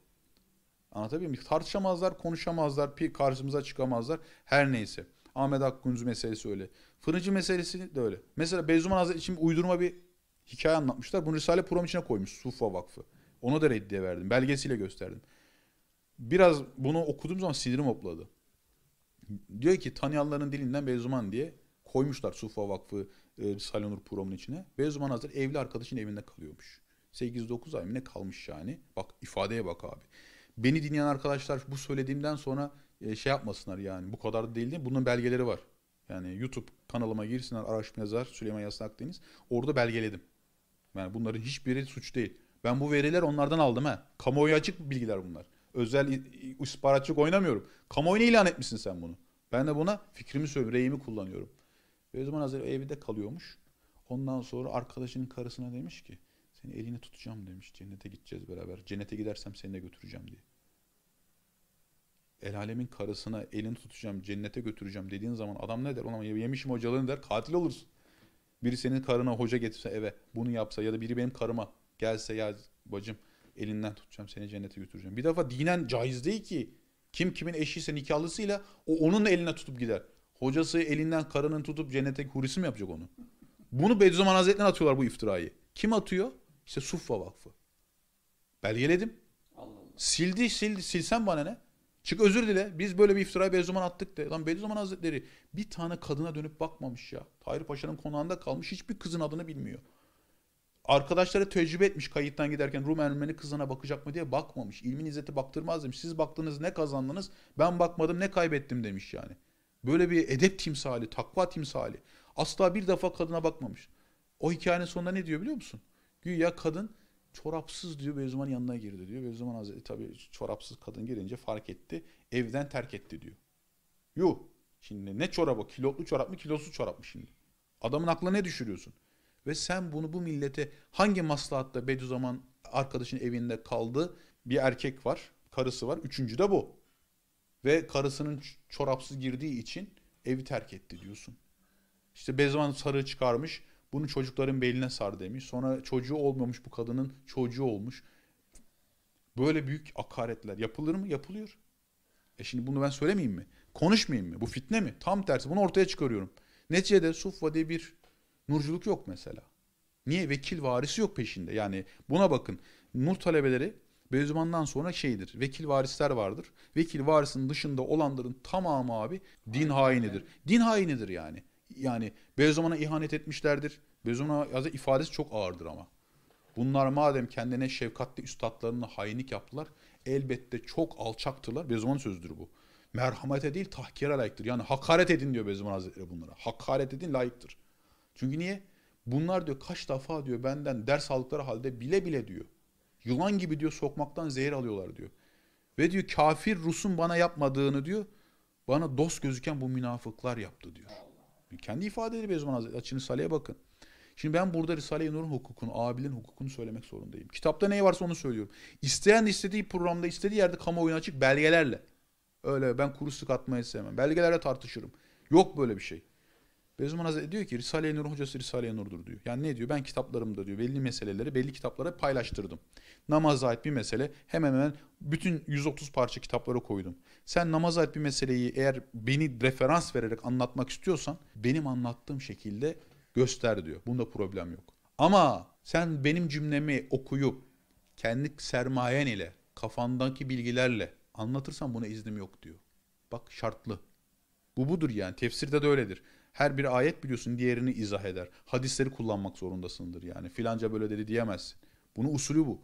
Anlatabiliyor muyum? Tartışamazlar, konuşamazlar, karşımıza çıkamazlar. Her neyse. Ahmet Akgüncü meselesi öyle. Fırıncı meselesi de öyle. Mesela Beyzuman Hazretleri için uydurma bir hikaye anlatmışlar. Bunu Risale Puram içine koymuş Sufa Vakfı. Ona da reddiye verdim. Belgesiyle gösterdim. Biraz bunu okuduğum zaman sinirim opladı. Diyor ki tanıyanların dilinden Beyzuman diye koymuşlar Sufa Vakfı e, Salonur programının içine. Beyzuman Hazretleri evli arkadaşın evinde kalıyormuş. 8-9 ay mı ne kalmış yani. Bak ifadeye bak abi. Beni dinleyen arkadaşlar bu söylediğimden sonra e, şey yapmasınlar yani. Bu kadar da değil değil. Bunun belgeleri var. Yani YouTube kanalıma girsinler Araştırma Yazar Süleyman Yasin deniz Orada belgeledim. Yani bunların hiçbiri suç değil. Ben bu veriler onlardan aldım ha. Kamuoyu açık bilgiler bunlar. Özel istihbaratçılık oynamıyorum. Kamuoyuna ilan etmişsin sen bunu. Ben de buna fikrimi söylüyorum, reyimi kullanıyorum. o zaman Hazır evde kalıyormuş. Ondan sonra arkadaşının karısına demiş ki seni elini tutacağım demiş. Cennete gideceğiz beraber. Cennete gidersem seni de götüreceğim diye el alemin karısına elini tutacağım, cennete götüreceğim dediğin zaman adam ne der? Ona yemişim hocalarını der, katil olursun. Biri senin karına hoca getirse eve bunu yapsa ya da biri benim karıma gelse ya bacım elinden tutacağım seni cennete götüreceğim. Bir defa dinen caiz değil ki. Kim kimin eşiyse nikahlısıyla o onun eline tutup gider. Hocası elinden karının tutup cennete hurisi mi yapacak onu? Bunu Bediüzzaman Hazretleri'ne atıyorlar bu iftirayı. Kim atıyor? İşte Suffa Vakfı. Belgeledim. Allah Allah. Sildi sildi silsen bana ne? Çık özür dile. Biz böyle bir iftirayı Bediüzzaman attık de. Lan Bediüzzaman Hazretleri bir tane kadına dönüp bakmamış ya. Tahir Paşa'nın konağında kalmış hiçbir kızın adını bilmiyor. Arkadaşları tecrübe etmiş kayıttan giderken Rum Ermeni kızına bakacak mı diye bakmamış. İlmin izzeti baktırmaz demiş. Siz baktınız ne kazandınız ben bakmadım ne kaybettim demiş yani. Böyle bir edep timsali, takva timsali. Asla bir defa kadına bakmamış. O hikayenin sonunda ne diyor biliyor musun? Güya kadın çorapsız diyor Bediüzzaman yanına girdi diyor. Bediüzzaman hazreti tabii çorapsız kadın girince fark etti. Evden terk etti diyor. Yuh. Şimdi ne çorabı? Kilotlu çorap mı? Kilosuz çorap mı şimdi? Adamın aklı ne düşürüyorsun? Ve sen bunu bu millete hangi maslahatta Bediüzzaman arkadaşın evinde kaldı? Bir erkek var. Karısı var. Üçüncü de bu. Ve karısının çorapsız girdiği için evi terk etti diyorsun. İşte Bediüzzaman sarığı çıkarmış bunu çocukların beline sar demiş. Sonra çocuğu olmamış bu kadının çocuğu olmuş. Böyle büyük akaretler yapılır mı? Yapılıyor. E şimdi bunu ben söylemeyeyim mi? Konuşmayayım mı? Bu fitne mi? Tam tersi. Bunu ortaya çıkarıyorum. Neticede Suffa diye bir nurculuk yok mesela. Niye? Vekil varisi yok peşinde. Yani buna bakın. Nur talebeleri Beyzuman'dan sonra şeydir. Vekil varisler vardır. Vekil varisinin dışında olanların tamamı abi din hainidir. Din hainidir yani yani Beyzoman'a ihanet etmişlerdir. Beyzoman'a yazı ifadesi çok ağırdır ama. Bunlar madem kendine şefkatli üstadlarına hainlik yaptılar, elbette çok alçaktılar. Beyzoman'ın sözüdür bu. Merhamete değil tahkire layıktır. Yani hakaret edin diyor Beyzoman Hazretleri bunlara. Hakaret edin layıktır. Çünkü niye? Bunlar diyor kaç defa diyor benden ders aldıkları halde bile bile diyor. Yılan gibi diyor sokmaktan zehir alıyorlar diyor. Ve diyor kafir Rus'un bana yapmadığını diyor. Bana dost gözüken bu münafıklar yaptı diyor. Kendi ifade ediyor Beyzuman Hazretleri. Açın Risale'ye bakın. Şimdi ben burada Risale-i Nur'un hukukunu, abilerin hukukunu söylemek zorundayım. Kitapta ne varsa onu söylüyorum. İsteyen istediği programda, istediği yerde kamuoyuna açık belgelerle. Öyle ben kuru sık atmayı sevmem. Belgelerle tartışırım. Yok böyle bir şey. Beyzuman Hazretleri diyor ki Risale-i Nur hocası Risale-i Nur'dur diyor. Yani ne diyor? Ben kitaplarımda diyor belli meseleleri belli kitaplara paylaştırdım. Namaza ait bir mesele hemen hemen bütün 130 parça kitaplara koydum. Sen namaza ait bir meseleyi eğer beni referans vererek anlatmak istiyorsan benim anlattığım şekilde göster diyor. Bunda problem yok. Ama sen benim cümlemi okuyup kendi sermayen ile kafandaki bilgilerle anlatırsan buna iznim yok diyor. Bak şartlı. Bu budur yani. Tefsirde de öyledir. Her bir ayet biliyorsun diğerini izah eder. Hadisleri kullanmak zorundasındır yani. Filanca böyle dedi diyemezsin. Bunun usulü bu.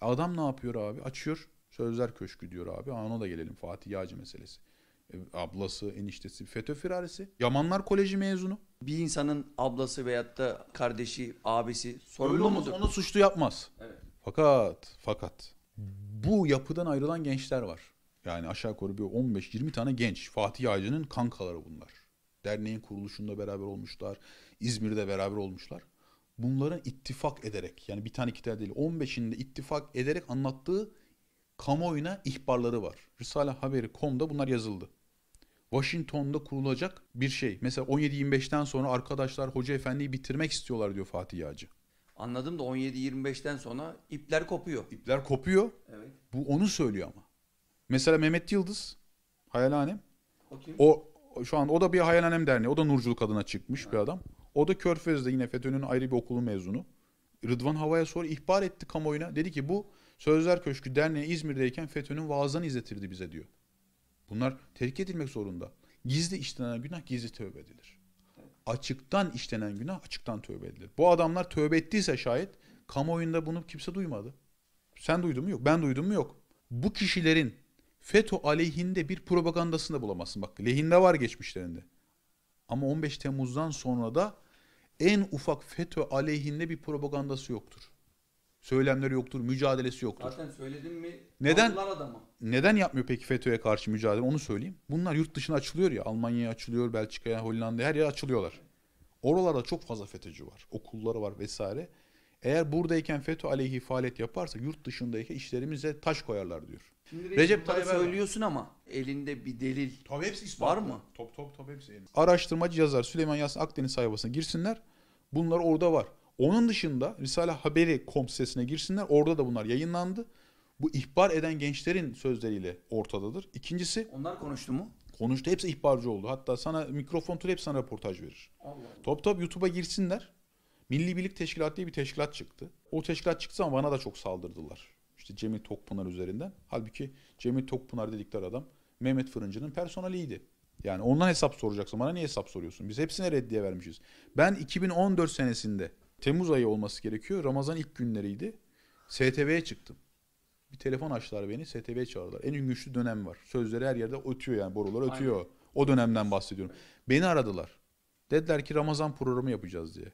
Adam ne yapıyor abi? Açıyor. Sözler Köşkü diyor abi. Ana da gelelim Fatih Yağcı meselesi. E, ablası, eniştesi, FETÖ firaresi. Yamanlar Koleji mezunu. Bir insanın
ablası veyahut da kardeşi, abisi sorumlu mudur? Onu suçlu yapmaz. Evet.
Fakat, fakat bu yapıdan ayrılan gençler var. Yani aşağı yukarı bir 15-20 tane genç. Fatih Yağcı'nın kankaları bunlar derneğin kuruluşunda beraber olmuşlar, İzmir'de beraber olmuşlar. Bunların ittifak ederek yani bir tane iki tane değil 15'inde ittifak ederek anlattığı kamuoyuna ihbarları var. Risalehaberi.com'da bunlar yazıldı. Washington'da kurulacak bir şey. Mesela 17-25'ten sonra arkadaşlar Hoca Efendi'yi bitirmek istiyorlar diyor Fatih Yağcı.
Anladım da 17-25'ten sonra
ipler kopuyor. İpler kopuyor. Evet. Bu onu söylüyor ama. Mesela Mehmet Yıldız, hayalhanem. O, o şu an o da bir hayalhanem derneği. O da nurculuk adına çıkmış evet. bir adam. O da Körfez'de yine FETÖ'nün ayrı bir okulu mezunu. Rıdvan Hava'ya sonra ihbar etti kamuoyuna. Dedi ki bu Sözler Köşkü Derneği İzmir'deyken FETÖ'nün vaazdan izletirdi bize diyor. Bunlar terk edilmek zorunda. Gizli işlenen günah gizli tövbe edilir. Açıktan işlenen günah açıktan tövbe edilir. Bu adamlar tövbe ettiyse şayet kamuoyunda bunu kimse duymadı. Sen duydun mu yok. Ben duydum mu yok. Bu kişilerin FETÖ aleyhinde bir propagandasını da bulamazsın. Bak lehinde var geçmişlerinde. Ama 15 Temmuz'dan sonra da en ufak FETÖ aleyhinde bir propagandası yoktur. Söylemleri yoktur, mücadelesi yoktur. Zaten
söyledim mi? Neden? Adamı.
Neden yapmıyor peki FETÖ'ye karşı mücadele? Onu söyleyeyim. Bunlar yurt dışına açılıyor ya. Almanya'ya açılıyor, Belçika'ya, Hollanda'ya her yere açılıyorlar. Oralarda çok fazla FETÖ'cü var. Okulları var vesaire. Eğer buradayken FETÖ aleyhi faaliyet yaparsa yurt dışındayken işlerimize taş koyarlar diyor.
Recep, Recep Tayyip söylüyorsun ama elinde bir delil tabii hepsi ispat var mı? Top top top hepsi elinde.
Araştırmacı yazar Süleyman Yasin Akdeniz sayfasına girsinler. Bunlar orada var. Onun dışında Risale Haberi kom sitesine girsinler. Orada da bunlar yayınlandı. Bu ihbar eden gençlerin sözleriyle ortadadır. İkincisi... Onlar konuştu mu? Konuştu. Hepsi ihbarcı oldu. Hatta sana mikrofon tutup hepsi sana röportaj verir. Allah Allah. Top top YouTube'a girsinler. Milli Birlik Teşkilatı diye bir teşkilat çıktı. O teşkilat çıktı ama bana da çok saldırdılar. İşte Cemil Tokpınar üzerinden. Halbuki Cemil Tokpınar dedikleri adam Mehmet Fırıncı'nın personeliydi. Yani ondan hesap soracaksın. Bana niye hesap soruyorsun? Biz hepsine reddiye vermişiz. Ben 2014 senesinde Temmuz ayı olması gerekiyor. Ramazan ilk günleriydi. STV'ye çıktım. Bir telefon açtılar beni. STV'ye çağırdılar. En güçlü dönem var. Sözleri her yerde ötüyor yani. Borular ötüyor. Aynen. O dönemden bahsediyorum. Beni aradılar. Dediler ki Ramazan programı yapacağız diye.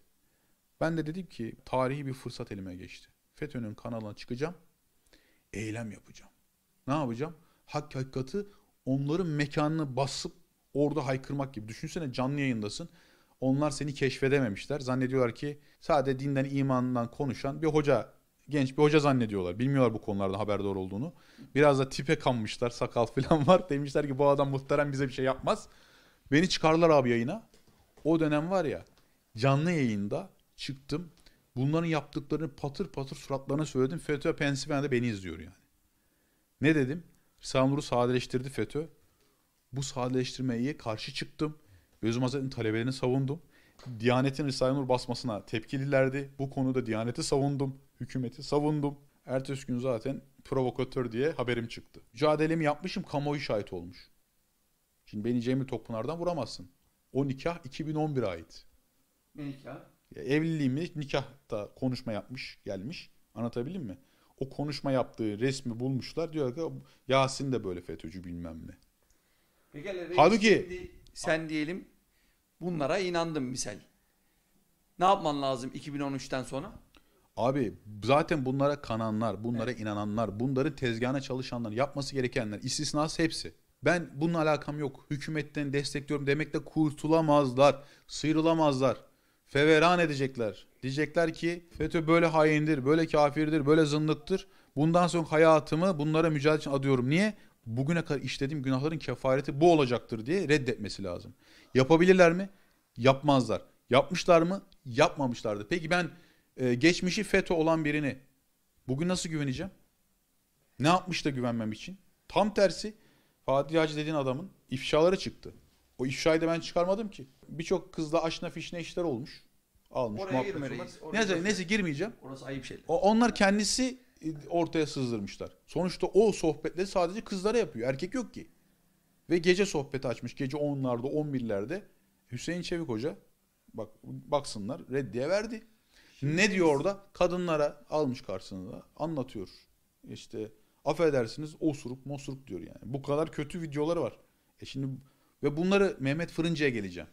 Ben de dedim ki tarihi bir fırsat elime geçti. FETÖ'nün kanalına çıkacağım eylem yapacağım. Ne yapacağım? Hak hakikati onların mekanını basıp orada haykırmak gibi. Düşünsene canlı yayındasın. Onlar seni keşfedememişler. Zannediyorlar ki sadece dinden, imandan konuşan bir hoca, genç bir hoca zannediyorlar. Bilmiyorlar bu konularda haberdar olduğunu. Biraz da tipe kanmışlar, sakal falan var. Demişler ki bu adam muhterem bize bir şey yapmaz. Beni çıkarlar abi yayına. O dönem var ya canlı yayında çıktım Bunların yaptıklarını patır patır suratlarına söyledim. FETÖ Pensilvanya'da beni izliyor yani. Ne dedim? Sanur'u sadeleştirdi FETÖ. Bu sadeleştirmeye karşı çıktım. Özüm Hazretleri'nin talebelerini savundum. Diyanet'in Risale-i Nur basmasına tepkililerdi. Bu konuda Diyanet'i savundum, hükümeti savundum. Ertesi gün zaten provokatör diye haberim çıktı. Mücadelemi yapmışım, kamuoyu şahit olmuş. Şimdi beni Cemil Tokpınar'dan vuramazsın. O nikah 2011'e ait. Ne nikah? evliliğimi nikahta konuşma yapmış gelmiş. anlatabilir mi? O konuşma yaptığı resmi bulmuşlar. Diyor ki Yasin de böyle FETÖ'cü bilmem ne.
Peki, Halbuki sen diyelim bunlara inandın misal. Ne yapman lazım 2013'ten sonra?
Abi zaten bunlara kananlar, bunlara evet. inananlar, bunları tezgahına çalışanlar, yapması gerekenler, istisnası hepsi. Ben bununla alakam yok. Hükümetten destekliyorum demekle kurtulamazlar, sıyrılamazlar feveran edecekler. Diyecekler ki FETÖ böyle haindir, böyle kafirdir, böyle zındıktır. Bundan sonra hayatımı bunlara mücadele için adıyorum. Niye? Bugüne kadar işlediğim günahların kefareti bu olacaktır diye reddetmesi lazım. Yapabilirler mi? Yapmazlar. Yapmışlar mı? Yapmamışlardı. Peki ben e, geçmişi FETÖ olan birini bugün nasıl güveneceğim? Ne yapmış da güvenmem için? Tam tersi Fatih Hacı dediğin adamın ifşaları çıktı. O ifşayı da ben çıkarmadım ki. Birçok kızla aşna fişne işler olmuş. Almış. Oraya girme reis. Oraya neyse,
neyse girmeyeceğim. Orası ayıp şey.
O, onlar kendisi e, ortaya sızdırmışlar. Sonuçta o sohbetleri sadece kızlara yapıyor. Erkek yok ki. Ve gece sohbeti açmış. Gece 10'larda 11'lerde Hüseyin Çevik Hoca bak baksınlar reddiye verdi. Şimdi ne diyor orada? Kadınlara almış karşısında anlatıyor. İşte affedersiniz osuruk mosuruk diyor yani. Bu kadar kötü videoları var. E şimdi ve bunları Mehmet Fırıncı'ya geleceğim.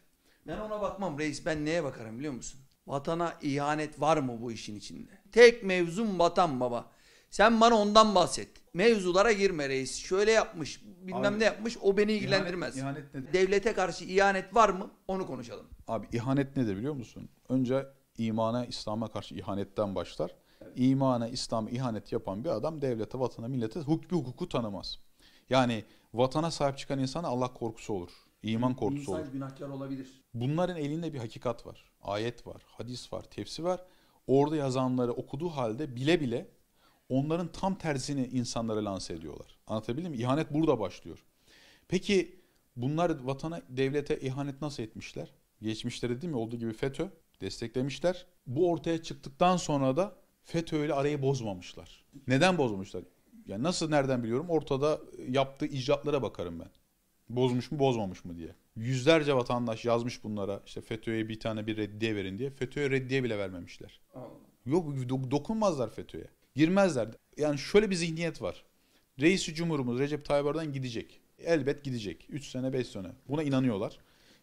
Ben ona bakmam reis. Ben neye bakarım biliyor musun? Vatana ihanet var mı bu işin içinde? Tek mevzum vatan baba. Sen bana ondan bahset. Mevzulara girme reis. Şöyle yapmış, bilmem Abi, ne yapmış o beni ilgilendirmez. İhanet, ihanet nedir? Devlete karşı ihanet var mı? Onu konuşalım.
Abi ihanet nedir biliyor musun? Önce imana, İslam'a karşı ihanetten başlar. Evet. İmana, İslam'a ihanet yapan bir adam devlete, vatana, millete hukuki hukuku tanımaz. Yani vatana sahip çıkan insana Allah korkusu olur. İman korkusu İnsan olur. İnsan
günahkar olabilir.
Bunların elinde bir hakikat var. Ayet var, hadis var, tefsi var. Orada yazanları okuduğu halde bile bile onların tam tersini insanlara lanse ediyorlar. Anlatabildim mi? İhanet burada başlıyor. Peki bunlar vatana, devlete ihanet nasıl etmişler? Geçmişleri değil mi? Olduğu gibi FETÖ desteklemişler. Bu ortaya çıktıktan sonra da FETÖ ile arayı bozmamışlar. Neden bozmamışlar? Yani nasıl nereden biliyorum? Ortada e, yaptığı icatlara bakarım ben. Bozmuş mu bozmamış mı diye. Yüzlerce vatandaş yazmış bunlara işte FETÖ'ye bir tane bir reddiye verin diye. FETÖ'ye reddiye bile vermemişler. Allah. Yok dokunmazlar FETÖ'ye. Girmezler. Yani şöyle bir zihniyet var. Reisi Cumhurumuz Recep Tayyip Erdoğan gidecek. Elbet gidecek. 3 sene 5 sene. Buna inanıyorlar.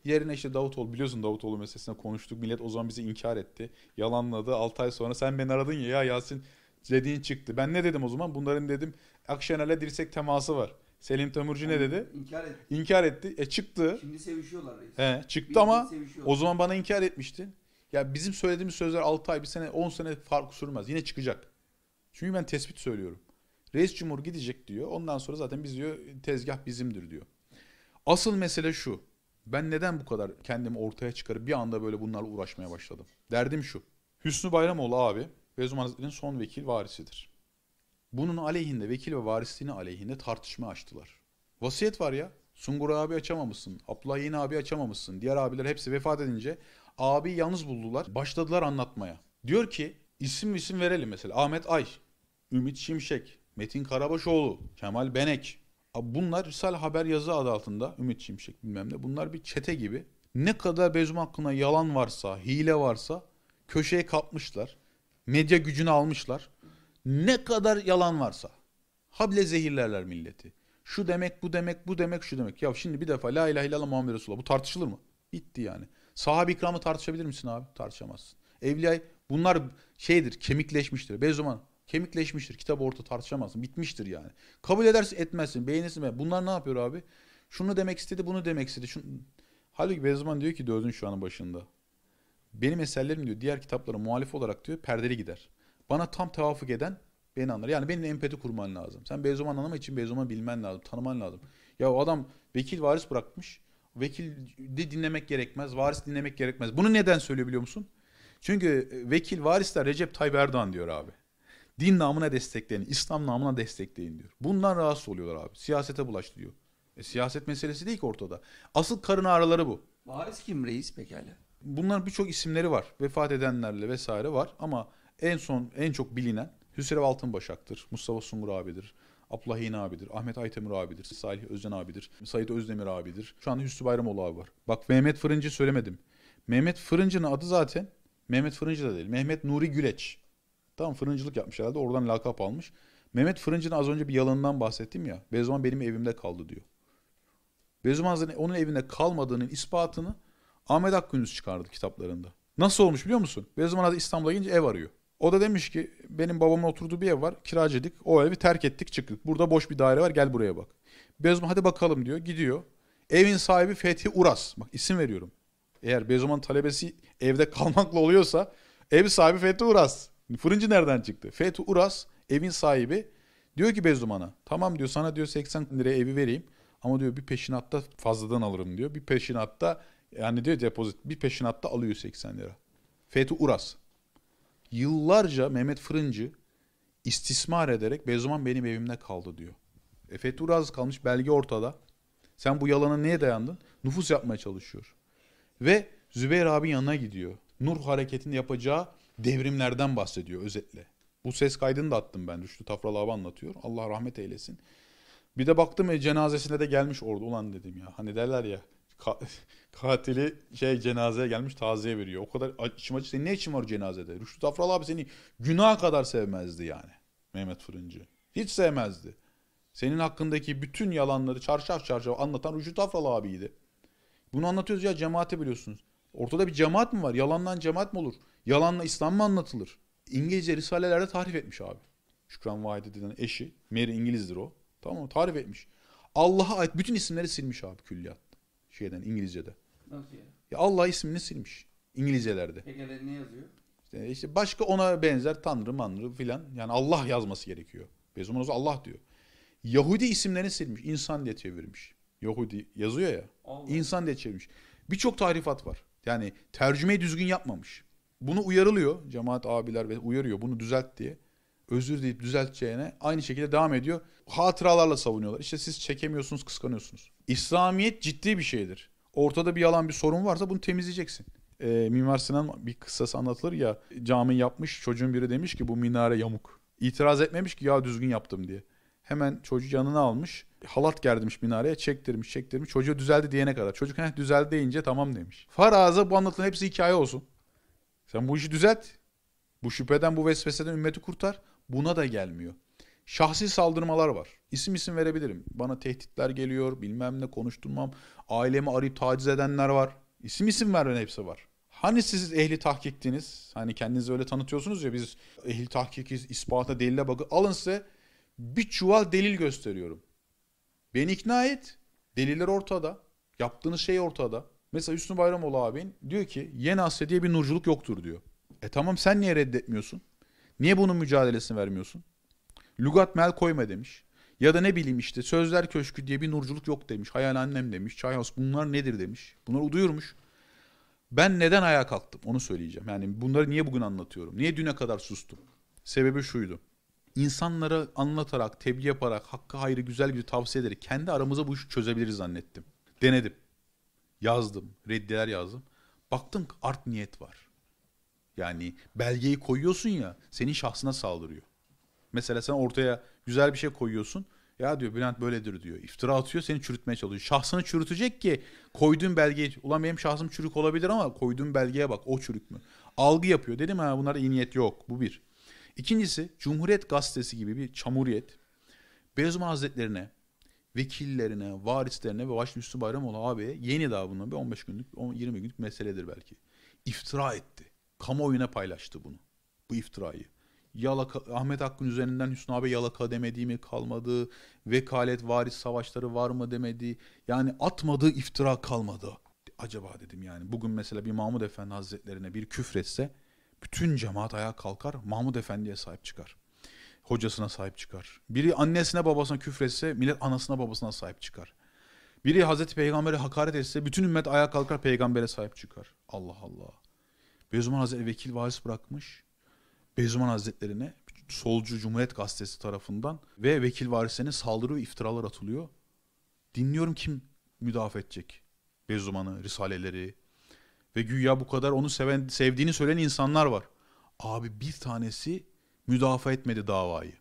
Yerine işte Davutoğlu biliyorsun Davutoğlu meselesine konuştuk. Millet o zaman bizi inkar etti. Yalanladı. 6 ay sonra sen beni aradın ya, ya Yasin dediğin çıktı. Ben ne dedim o zaman? Bunların dedim Akşener'le dirsek teması var. Selim Tömürcü yani ne dedi? İnkar etti. İnkar etti. E çıktı. Şimdi sevişiyorlar reis. He, çıktı Bilmiyorum ama o zaman bana inkar etmişti. Ya bizim söylediğimiz sözler 6 ay, bir sene, 10 sene fark sürmez. Yine çıkacak. Çünkü ben tespit söylüyorum. Reis Cumhur gidecek diyor. Ondan sonra zaten biz diyor tezgah bizimdir diyor. Asıl mesele şu. Ben neden bu kadar kendimi ortaya çıkarıp bir anda böyle bunlarla uğraşmaya başladım? Derdim şu. Hüsnü Bayramoğlu abi Beyazım Hazretleri'nin son vekil varisidir. Bunun aleyhinde, vekil ve varisliğini aleyhinde tartışma açtılar. Vasiyet var ya. Sungur abi açamamışsın. Abdullah Yeni abi açamamışsın. Diğer abiler hepsi vefat edince abi yalnız buldular. Başladılar anlatmaya. Diyor ki isim isim verelim mesela. Ahmet Ay, Ümit Şimşek, Metin Karabaşoğlu, Kemal Benek. Bunlar Risale Haber yazı adı altında Ümit Şimşek bilmem ne. Bunlar bir çete gibi. Ne kadar Bezum hakkında yalan varsa, hile varsa köşeye kapmışlar. Medya gücünü almışlar. Ne kadar yalan varsa. Hable zehirlerler milleti. Şu demek, bu demek, bu demek, şu demek. Ya şimdi bir defa la ilahe illallah Muhammed Resulullah. Bu tartışılır mı? Bitti yani. Sahabe ikramı tartışabilir misin abi? Tartışamazsın. Evliya bunlar şeydir, kemikleşmiştir. Beyzuman kemikleşmiştir. Kitap orta tartışamazsın. Bitmiştir yani. Kabul edersin etmezsin. Beğenirsin. Beğenirsin. Bunlar ne yapıyor abi? Şunu demek istedi, bunu demek istedi. Şunu... Haluk Beyzuman diyor ki dördün şu an başında. Benim eserlerim diyor diğer kitaplara muhalif olarak diyor perdeli gider. Bana tam tevafuk eden beni anlar. Yani benim empati kurman lazım. Sen Beyzoman anlama için Beyzoman bilmen lazım, tanıman lazım. Ya o adam vekil varis bırakmış. Vekil de dinlemek gerekmez, varis dinlemek gerekmez. Bunu neden söylüyor biliyor musun? Çünkü e, vekil varisler Recep Tayyip Erdoğan diyor abi. Din namına destekleyin, İslam namına destekleyin diyor. Bundan rahatsız oluyorlar abi. Siyasete bulaştı diyor. E, siyaset meselesi değil ki ortada. Asıl karın ağrıları bu. Varis kim reis pekala? Bunların birçok isimleri var. Vefat edenlerle vesaire var ama en son en çok bilinen Hüsrev Altınbaşak'tır. Mustafa Sungur abidir. Abdullah Hine abidir, Ahmet Aytemir abidir, Salih Özcan abidir, Sayit Özdemir abidir. Şu anda Hüsnü Bayramoğlu abi var. Bak Mehmet Fırıncı söylemedim. Mehmet Fırıncı'nın adı zaten Mehmet Fırıncı da değil. Mehmet Nuri Güleç. Tam fırıncılık yapmış herhalde oradan lakap almış. Mehmet Fırıncı'nın az önce bir yalanından bahsettim ya. Bezuman benim evimde kaldı diyor. Bezuman onun evinde kalmadığının ispatını Ahmet Akgündüz çıkardı kitaplarında. Nasıl olmuş biliyor musun? Bediüzzaman Hazretleri İstanbul'a gelince ev arıyor. O da demiş ki benim babamın oturduğu bir ev var. Kiracıydık. O evi terk ettik çıktık. Burada boş bir daire var gel buraya bak. Bediüzzaman hadi bakalım diyor. Gidiyor. Evin sahibi Fethi Uras. Bak isim veriyorum. Eğer Bediüzzaman talebesi evde kalmakla oluyorsa ev sahibi Fethi Uras. Fırıncı nereden çıktı? Fethi Uras evin sahibi diyor ki Bezmana. tamam diyor sana diyor 80 liraya evi vereyim ama diyor bir peşinatta fazladan alırım diyor. Bir peşinatta yani diyor depozit bir peşinatta alıyor 80 lira. Fethi Uras. Yıllarca Mehmet Fırıncı istismar ederek Bezuman benim evimde kaldı diyor. E Fethi Uras kalmış belge ortada. Sen bu yalana niye dayandın? Nüfus yapmaya çalışıyor. Ve Zübeyir abi yanına gidiyor. Nur hareketini yapacağı devrimlerden bahsediyor özetle. Bu ses kaydını da attım ben. Rüştü Tafralı abi anlatıyor. Allah rahmet eylesin. Bir de baktım e, cenazesine de gelmiş orada. Ulan dedim ya. Hani derler ya katili şey cenazeye gelmiş taziye veriyor. O kadar içim acı. Senin ne için var cenazede? Rüştü Tafral abi seni günah kadar sevmezdi yani. Mehmet Fırıncı. Hiç sevmezdi. Senin hakkındaki bütün yalanları çarşaf çarşaf anlatan Rüştü Tafral abiydi. Bunu anlatıyoruz ya cemaati biliyorsunuz. Ortada bir cemaat mi var? Yalandan cemaat mi olur? Yalanla İslam mı anlatılır? İngilizce risalelerde tarif etmiş abi. Şükran Vahidi denen eşi. Mary İngilizdir o. Tamam mı? Tarif etmiş. Allah'a ait bütün isimleri silmiş abi külliyat. Şeyden İngilizce'de. Nasıl yani? Ya Allah ismini silmiş İngilizcelerde.
Peki ne yazıyor?
İşte, işte başka ona benzer tanrı manrı filan. Yani Allah yazması gerekiyor. Bezumunuz Allah diyor. Yahudi isimlerini silmiş. insan diye çevirmiş. Yahudi yazıyor ya. Allah. İnsan diye çevirmiş. Birçok tarifat var. Yani tercümeyi düzgün yapmamış. Bunu uyarılıyor. Cemaat abiler ve uyarıyor bunu düzelt diye özür deyip düzelteceğine aynı şekilde devam ediyor. Hatıralarla savunuyorlar. İşte siz çekemiyorsunuz, kıskanıyorsunuz. İslamiyet ciddi bir şeydir. Ortada bir yalan bir sorun varsa bunu temizleyeceksin. E, Mimar Sinan bir kıssası anlatılır ya cami yapmış çocuğun biri demiş ki bu minare yamuk. İtiraz etmemiş ki ya düzgün yaptım diye. Hemen çocuğu yanına almış halat gerdirmiş minareye çektirmiş çektirmiş çocuğu düzeldi diyene kadar. Çocuk heh düzeldi deyince tamam demiş. Faraza bu anlatılan hepsi hikaye olsun. Sen bu işi düzelt. Bu şüpheden bu vesveseden ümmeti kurtar. Buna da gelmiyor. Şahsi saldırmalar var. İsim isim verebilirim. Bana tehditler geliyor, bilmem ne konuşturmam. Ailemi arayıp taciz edenler var. İsim isim veren hepsi var. Hani siz ehli tahkiktiniz? Hani kendinizi öyle tanıtıyorsunuz ya biz ehli tahkikiz, ispata delile bakın. Alın size bir çuval delil gösteriyorum. Beni ikna et. Deliller ortada. Yaptığınız şey ortada. Mesela Hüsnü Bayramoğlu abin diyor ki Yeni Asya diye bir nurculuk yoktur diyor. E tamam sen niye reddetmiyorsun? Niye bunun mücadelesini vermiyorsun? Lugat mel koyma demiş. Ya da ne bileyim işte Sözler Köşkü diye bir nurculuk yok demiş. Hayal annem demiş. Çayhoz bunlar nedir demiş. Bunlar uduyurmuş. Ben neden ayağa kalktım onu söyleyeceğim. Yani bunları niye bugün anlatıyorum? Niye düne kadar sustum? Sebebi şuydu. İnsanlara anlatarak, tebliğ yaparak, hakkı hayrı güzel bir tavsiye ederek kendi aramıza bu işi çözebiliriz zannettim. Denedim. Yazdım. Reddiler yazdım. Baktım art niyet var. Yani belgeyi koyuyorsun ya senin şahsına saldırıyor. Mesela sen ortaya güzel bir şey koyuyorsun. Ya diyor Bülent böyledir diyor. İftira atıyor seni çürütmeye çalışıyor. Şahsını çürütecek ki koyduğun belgeyi... Ulan benim şahsım çürük olabilir ama koyduğun belgeye bak o çürük mü? Algı yapıyor. Dedim ha bunlara iyi niyet yok. Bu bir. İkincisi Cumhuriyet Gazetesi gibi bir çamuriyet. Beyazım Hazretlerine, vekillerine, varislerine ve Başlı Üstü Bayramoğlu abiye yeni daha bundan bir 15 günlük, 20 günlük meseledir belki. İftira etti. Kamuoyuna paylaştı bunu. Bu iftirayı. Yalaka, Ahmet Hakkın üzerinden Hüsnü abi yalaka demediği mi kalmadı. Vekalet varis savaşları var mı demedi. Yani atmadığı iftira kalmadı. Acaba dedim yani bugün mesela bir Mahmud Efendi Hazretlerine bir küfretse bütün cemaat ayağa kalkar Mahmud Efendi'ye sahip çıkar. Hocasına sahip çıkar. Biri annesine babasına küfretse millet anasına babasına sahip çıkar. Biri Hazreti Peygamber'e hakaret etse bütün ümmet ayağa kalkar peygambere sahip çıkar. Allah Allah. Bezuman Hazretleri vekil varis bırakmış. Bezuman Hazretlerine solcu Cumhuriyet Gazetesi tarafından ve vekil varisine saldırı ve iftiralar atılıyor. Dinliyorum kim müdafaa edecek Beyzuman'ı, Risaleleri ve güya bu kadar onu seven, sevdiğini söyleyen insanlar var. Abi bir tanesi müdafaa etmedi davayı.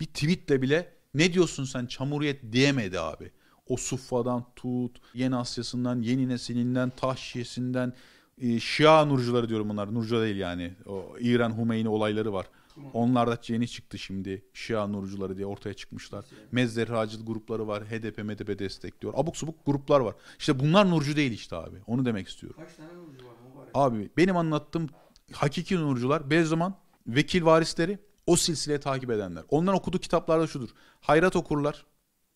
Bir tweetle bile ne diyorsun sen çamuriyet diyemedi abi. O suffadan tut, yeni Asya'sından, yeni nesilinden, tahşiyesinden, ee, Şia Nurcuları diyorum bunlar. Nurcu değil yani. O İran Humeyni olayları var. Onlar da yeni çıktı şimdi. Şia Nurcuları diye ortaya çıkmışlar. Mezzerhacil grupları var. HDP, MDP destekliyor. Abuk subuk gruplar var. İşte bunlar Nurcu değil işte abi. Onu demek istiyorum.
Kaç tane Nurcu var?
Mübarek. Abi benim anlattığım hakiki Nurcular zaman vekil varisleri, o silsileye takip edenler. Onların okuduğu kitaplarda şudur. Hayrat okurlar.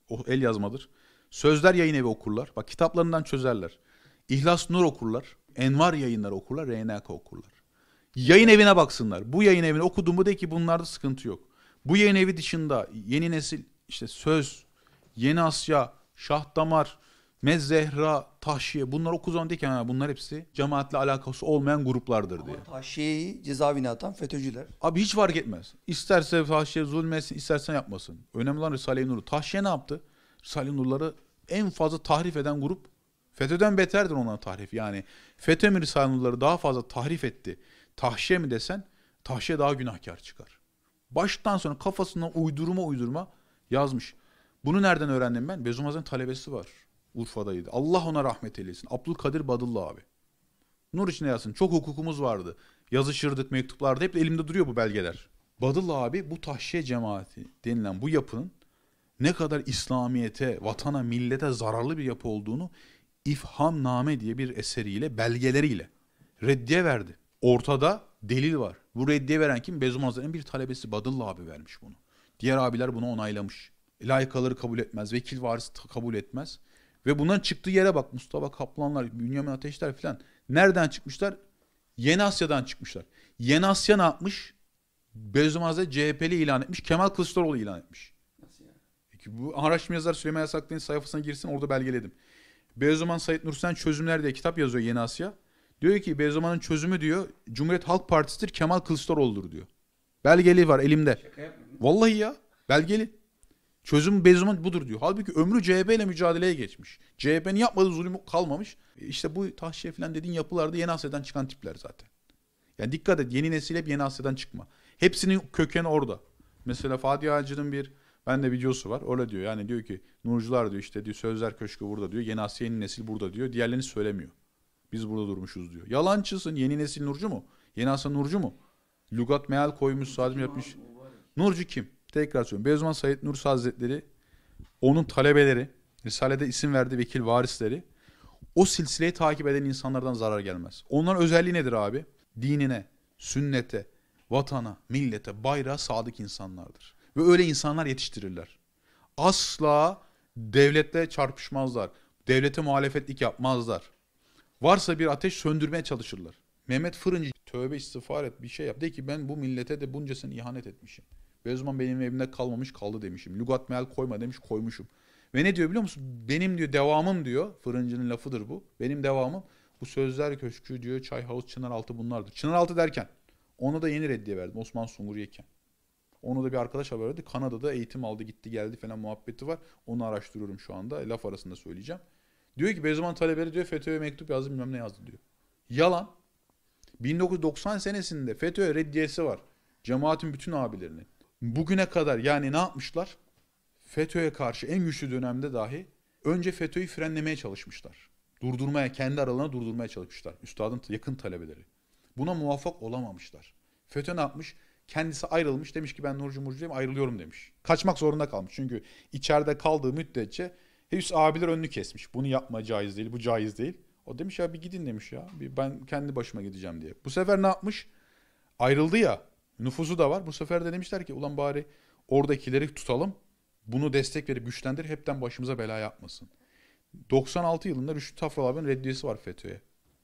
O el yazmadır. Sözler yayın evi okurlar. Bak kitaplarından çözerler. İhlas Nur okurlar. Envar yayınları okurlar, RNK okurlar. Yayın evine baksınlar. Bu yayın evini okudum mu de ki bunlarda sıkıntı yok. Bu yayın evi dışında yeni nesil işte Söz, Yeni Asya, Şah Damar, Mez Zehra, Tahşiye bunlar o zaman ki bunlar hepsi cemaatle alakası olmayan
gruplardır diye. Ama Tahşiye'yi cezaevine atan FETÖ'cüler. Abi hiç fark etmez.
İsterse Tahşiye zulmetsin, istersen yapmasın. Önemli olan Risale-i Nur'u. Tahşiye ne yaptı? Risale-i Nur'ları en fazla tahrif eden grup FETÖ'den beterdir onların tahrifi. Yani FETÖ milisanlıları daha fazla tahrif etti. Tahşiye mi desen tahşiye daha günahkar çıkar. Baştan sonra kafasına uydurma uydurma yazmış. Bunu nereden öğrendim ben? Bezumaz'ın talebesi var. Urfa'daydı. Allah ona rahmet eylesin. Abdülkadir Badıllı abi. Nur içine yazsın. Çok hukukumuz vardı. Yazışırdık mektuplarda. Hep elimde duruyor bu belgeler. Badıllı abi bu tahşiye cemaati denilen bu yapının ne kadar İslamiyete, vatana, millete zararlı bir yapı olduğunu İfhamname diye bir eseriyle, belgeleriyle reddiye verdi. Ortada delil var. Bu reddiye veren kim? Beyzum Hazretleri'nin bir talebesi Badıllı abi vermiş bunu. Diğer abiler bunu onaylamış. Layıkaları kabul etmez, vekil varisi kabul etmez. Ve bundan çıktığı yere bak Mustafa Kaplanlar, Bünyamin Ateşler filan. Nereden çıkmışlar? Yeni Asya'dan çıkmışlar. Yeni Asya ne yapmış? Beyzum Hazretleri CHP'li ilan etmiş, Kemal Kılıçdaroğlu ilan etmiş. Nasıl yani? Bu araştırma yazar Süleyman Yasaklı'nın sayfasına girsin orada belgeledim. Beyzuman Said Nursen Çözümler diye kitap yazıyor Yeni Asya. Diyor ki Beyzuman'ın çözümü diyor Cumhuriyet Halk Partisi'dir Kemal Kılıçdaroğlu'dur diyor. Belgeli var elimde. Vallahi ya belgeli. Çözüm Beyzuman budur diyor. Halbuki ömrü CHP ile mücadeleye geçmiş. CHP'nin yapmadığı zulüm kalmamış. E işte bu tahşiye falan dediğin yapılarda Yeni Asya'dan çıkan tipler zaten. Yani dikkat et yeni nesil hep Yeni Asya'dan çıkma. Hepsinin kökeni orada. Mesela Fatih Ağacı'nın bir ben de videosu var. Öyle diyor. Yani diyor ki Nurcular diyor işte diyor Sözler Köşkü burada diyor. Yeni Asya nesil burada diyor. Diğerlerini söylemiyor. Biz burada durmuşuz diyor. Yalancısın. Yeni nesil Nurcu mu? Yeni Asya Nurcu mu? Lugat meal koymuş, sadim yapmış. Nurcu kim? Tekrar söylüyorum. Beyazman Said Nursi Hazretleri onun talebeleri, Risale'de isim verdiği vekil varisleri o silsileyi takip eden insanlardan zarar gelmez. Onların özelliği nedir abi? Dinine, sünnete, vatana, millete, bayrağa sadık insanlardır. Ve öyle insanlar yetiştirirler. Asla devlette çarpışmazlar. Devlete muhalefetlik yapmazlar. Varsa bir ateş söndürmeye çalışırlar. Mehmet Fırıncı tövbe istiğfar et bir şey yap. De ki ben bu millete de bunca sene ihanet etmişim. Ve o zaman benim evimde kalmamış kaldı demişim. Lugat meal koyma demiş koymuşum. Ve ne diyor biliyor musun? Benim diyor devamım diyor. Fırıncının lafıdır bu. Benim devamım bu Sözler Köşkü diyor. Çay Havuz Çınaraltı bunlardır. Çınaraltı derken ona da yeni reddiye verdim Osman Sungur yeken. Onu da bir arkadaş haber verdi. Kanada'da eğitim aldı gitti geldi falan muhabbeti var. Onu araştırıyorum şu anda. Laf arasında söyleyeceğim. Diyor ki Bediüzzaman talebeleri diyor FETÖ'ye mektup yazdı bilmem ne yazdı diyor. Yalan. 1990 senesinde fetöye reddiyesi var. Cemaatin bütün abilerinin. Bugüne kadar yani ne yapmışlar? FETÖ'ye karşı en güçlü dönemde dahi önce FETÖ'yü frenlemeye çalışmışlar. Durdurmaya, kendi aralarına durdurmaya çalışmışlar. Üstadın yakın talebeleri. Buna muvaffak olamamışlar. FETÖ ne yapmış? Kendisi ayrılmış demiş ki ben Nurcu Murcu'yum ayrılıyorum demiş. Kaçmak zorunda kalmış çünkü içeride kaldığı müddetçe Hüs e, abiler önünü kesmiş. Bunu yapma caiz değil bu caiz değil. O demiş ya bir gidin demiş ya bir ben kendi başıma gideceğim diye. Bu sefer ne yapmış? Ayrıldı ya nüfusu da var. Bu sefer de demişler ki ulan bari oradakileri tutalım. Bunu destek verip güçlendir hepten başımıza bela yapmasın. 96 yılında Rüştü Tafralav'ın reddiyesi var FETÖ'ye.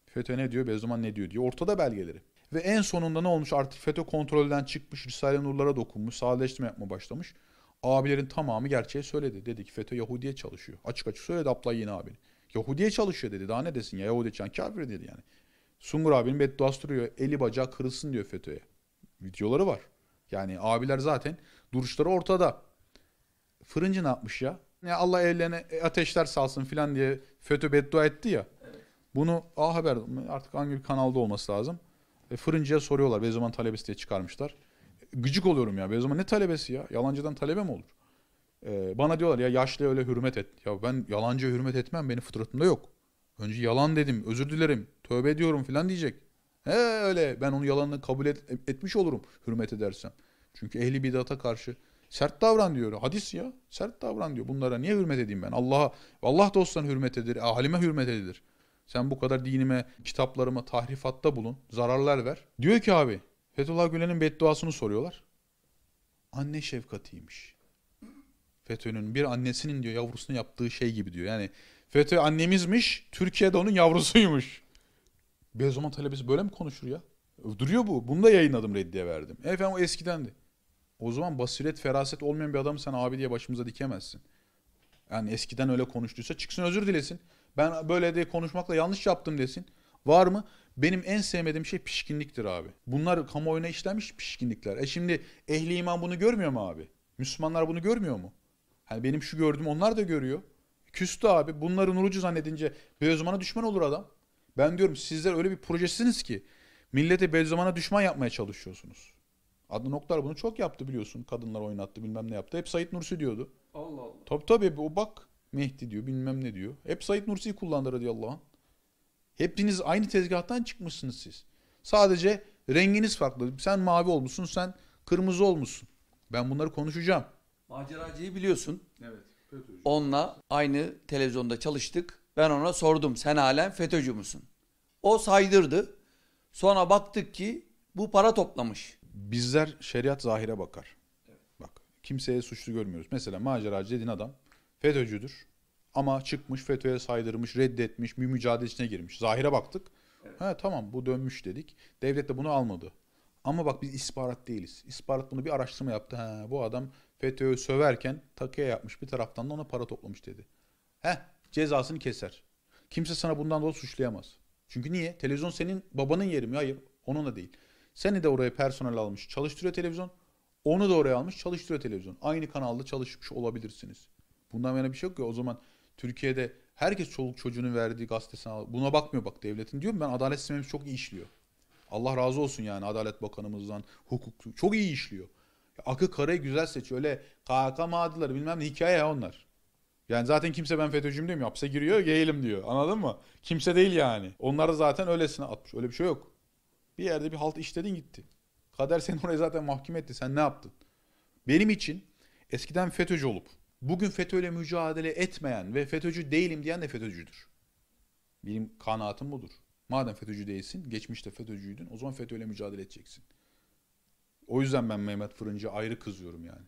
FETÖ ne diyor, Beyzuman ne diyor diyor. Ortada belgeleri. Ve en sonunda ne olmuş artık FETÖ kontrolden çıkmış Risale Nurlara dokunmuş sadeleştirme yapma başlamış. Abilerin tamamı gerçeği söyledi. Dedi ki FETÖ Yahudiye çalışıyor. Açık açık söyledi Abdullah Yeni abinin. Yahudiye çalışıyor dedi. Daha ne desin ya Yahudi çalışan kafir dedi yani. Sungur abinin bedduası duruyor. Eli bacağı kırılsın diyor FETÖ'ye. Videoları var. Yani abiler zaten duruşları ortada. Fırıncı ne yapmış ya? Ya Allah evlerine e, ateşler salsın filan diye FETÖ beddua etti ya. Bunu A Haber artık hangi bir kanalda olması lazım. E, fırıncıya soruyorlar Beyzoman talebesi diye çıkarmışlar. E, gıcık oluyorum ya Beyzoman ne talebesi ya? Yalancıdan talebe mi olur? E, bana diyorlar ya yaşlıya öyle hürmet et. Ya ben yalancıya hürmet etmem benim fıtratımda yok. Önce yalan dedim özür dilerim tövbe ediyorum filan diyecek. He öyle ben onun yalanını kabul et, etmiş olurum hürmet edersem. Çünkü ehli bidata karşı Sert davran diyor. Hadis ya. Sert davran diyor. Bunlara niye hürmet edeyim ben? Allah'a Allah dostlarına hürmet edilir. ahalime hürmet edilir. Sen bu kadar dinime, kitaplarıma tahrifatta bulun, zararlar ver. Diyor ki abi, Fethullah Gülen'in bedduasını soruyorlar. Anne şefkatiymiş. FETÖ'nün bir annesinin diyor yavrusunu yaptığı şey gibi diyor. Yani FETÖ annemizmiş, Türkiye'de onun yavrusuymuş. Bezoman talebesi böyle mi konuşur ya? Duruyor bu. Bunu da yayınladım reddiye verdim. Efendim o eskidendi. O zaman basiret, feraset olmayan bir adamı sen abi diye başımıza dikemezsin. Yani eskiden öyle konuştuysa çıksın özür dilesin. Ben böyle de konuşmakla yanlış yaptım desin. Var mı? Benim en sevmediğim şey pişkinliktir abi. Bunlar kamuoyuna işlenmiş pişkinlikler. E şimdi ehli iman bunu görmüyor mu abi? Müslümanlar bunu görmüyor mu? Hani benim şu gördüğüm onlar da görüyor. Küstü abi. Bunları nurucu zannedince Beyozman'a düşman olur adam. Ben diyorum sizler öyle bir projesiniz ki millete Beyozman'a düşman yapmaya çalışıyorsunuz. Adnan Oktar bunu çok yaptı biliyorsun. Kadınlar oynattı bilmem ne yaptı. Hep Sait Nursi diyordu. Allah Allah. Tabii tabii bu bak Mehdi diyor bilmem ne diyor. Hep Said Nursi'yi kullandı radıyallahu anh. Hepiniz aynı tezgahtan çıkmışsınız siz. Sadece renginiz farklı. Sen mavi olmuşsun, sen kırmızı olmuşsun. Ben bunları konuşacağım.
Maceracıyı biliyorsun. Evet. FETÖ'cü. Onunla aynı televizyonda çalıştık. Ben ona sordum sen halen FETÖ'cü müsün? O saydırdı. Sonra baktık ki bu para toplamış. Bizler şeriat zahire bakar. Evet.
Bak kimseye suçlu görmüyoruz. Mesela maceracı dediğin adam FETÖ'cüdür. Ama çıkmış FETÖ'ye saydırmış, reddetmiş, bir mücadelesine girmiş. Zahire baktık. Evet. Ha tamam bu dönmüş dedik. Devlet de bunu almadı. Ama bak biz isparat değiliz. İstihbarat bunu bir araştırma yaptı. Ha, bu adam FETÖ'yü söverken takıya yapmış bir taraftan da ona para toplamış dedi. Heh cezasını keser. Kimse sana bundan dolayı suçlayamaz. Çünkü niye? Televizyon senin babanın yeri mi? Hayır onun da değil. Seni de oraya personel almış çalıştırıyor televizyon. Onu da oraya almış çalıştırıyor televizyon. Aynı kanalda çalışmış olabilirsiniz. Bundan yana bir şey yok ya o zaman Türkiye'de herkes çoluk çocuğunu verdiği gazetesine buna bakmıyor bak devletin diyorum ben adalet sistemimiz çok iyi işliyor. Allah razı olsun yani Adalet Bakanımızdan, hukuk çok iyi işliyor. Akı karayı güzel seçiyor. Öyle KHK mağdurları bilmem ne hikaye onlar. Yani zaten kimse ben FETÖ'cüyüm demiyor. Hapse giriyor, yeğelim diyor. Anladın mı? Kimse değil yani. Onlar zaten öylesine atmış. Öyle bir şey yok. Bir yerde bir halt işledin gitti. Kader seni oraya zaten mahkum etti. Sen ne yaptın? Benim için eskiden FETÖ'cü olup bugün FETÖ'yle mücadele etmeyen ve FETÖ'cü değilim diyen de FETÖ'cüdür. Benim kanaatim budur. Madem FETÖ'cü değilsin, geçmişte FETÖ'cüydün, o zaman FETÖ'yle mücadele edeceksin. O yüzden ben Mehmet Fırıncı ayrı kızıyorum yani.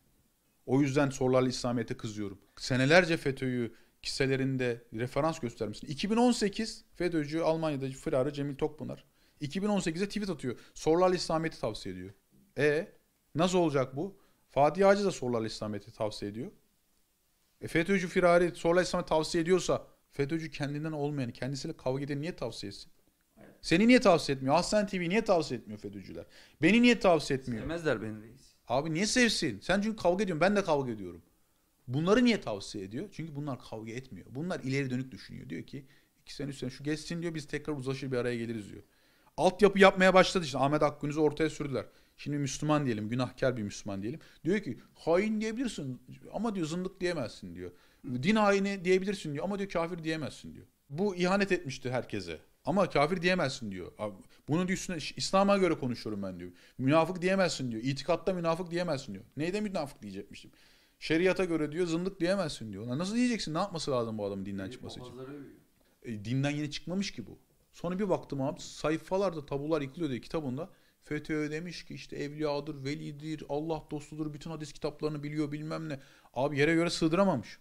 O yüzden sorularla İslamiyet'e kızıyorum. Senelerce FETÖ'yü kiselerinde referans göstermişsin. 2018 FETÖ'cü Almanya'da Fırarı Cemil Tokpınar. 2018'e tweet atıyor. Sorularla İslamiyet'i tavsiye ediyor. E nasıl olacak bu? Fatih Hacı da sorularla İslamiyet'i tavsiye ediyor. E FETÖ'cü firari Sallallahu Aleyhi tavsiye ediyorsa FETÖ'cü kendinden olmayan kendisiyle kavga edeni niye tavsiye etsin? Seni niye tavsiye etmiyor? Aslan TV niye tavsiye etmiyor FETÖ'cüler? Beni niye tavsiye etmiyor? Sevmezler beni reis. Abi niye sevsin? Sen çünkü kavga ediyorsun. Ben de kavga ediyorum. Bunları niye tavsiye ediyor? Çünkü bunlar kavga etmiyor. Bunlar ileri dönük düşünüyor. Diyor ki iki sene üç sene şu geçsin diyor biz tekrar uzlaşır bir araya geliriz diyor. Altyapı yapmaya başladı işte. Ahmet Akgünüz'ü ortaya sürdüler. Şimdi Müslüman diyelim, günahkar bir Müslüman diyelim. Diyor ki hain diyebilirsin ama diyor zındık diyemezsin diyor. Din haini diyebilirsin diyor ama diyor kafir diyemezsin diyor. Bu ihanet etmişti herkese. Ama kafir diyemezsin diyor. Bunun üstüne İslam'a göre konuşuyorum ben diyor. Münafık diyemezsin diyor. İtikatta münafık diyemezsin diyor. Neyde münafık diyecekmiştim. Şeriata göre diyor zındık diyemezsin diyor. nasıl diyeceksin? Ne yapması lazım bu adamın dinden çıkması için? E, dinden yeni çıkmamış ki bu. Sonra bir baktım abi sayfalarda tabular yıkılıyor diye kitabında. FETÖ demiş ki işte evliyadır, velidir, Allah dostudur, bütün hadis kitaplarını biliyor bilmem ne. Abi yere göre sığdıramamış.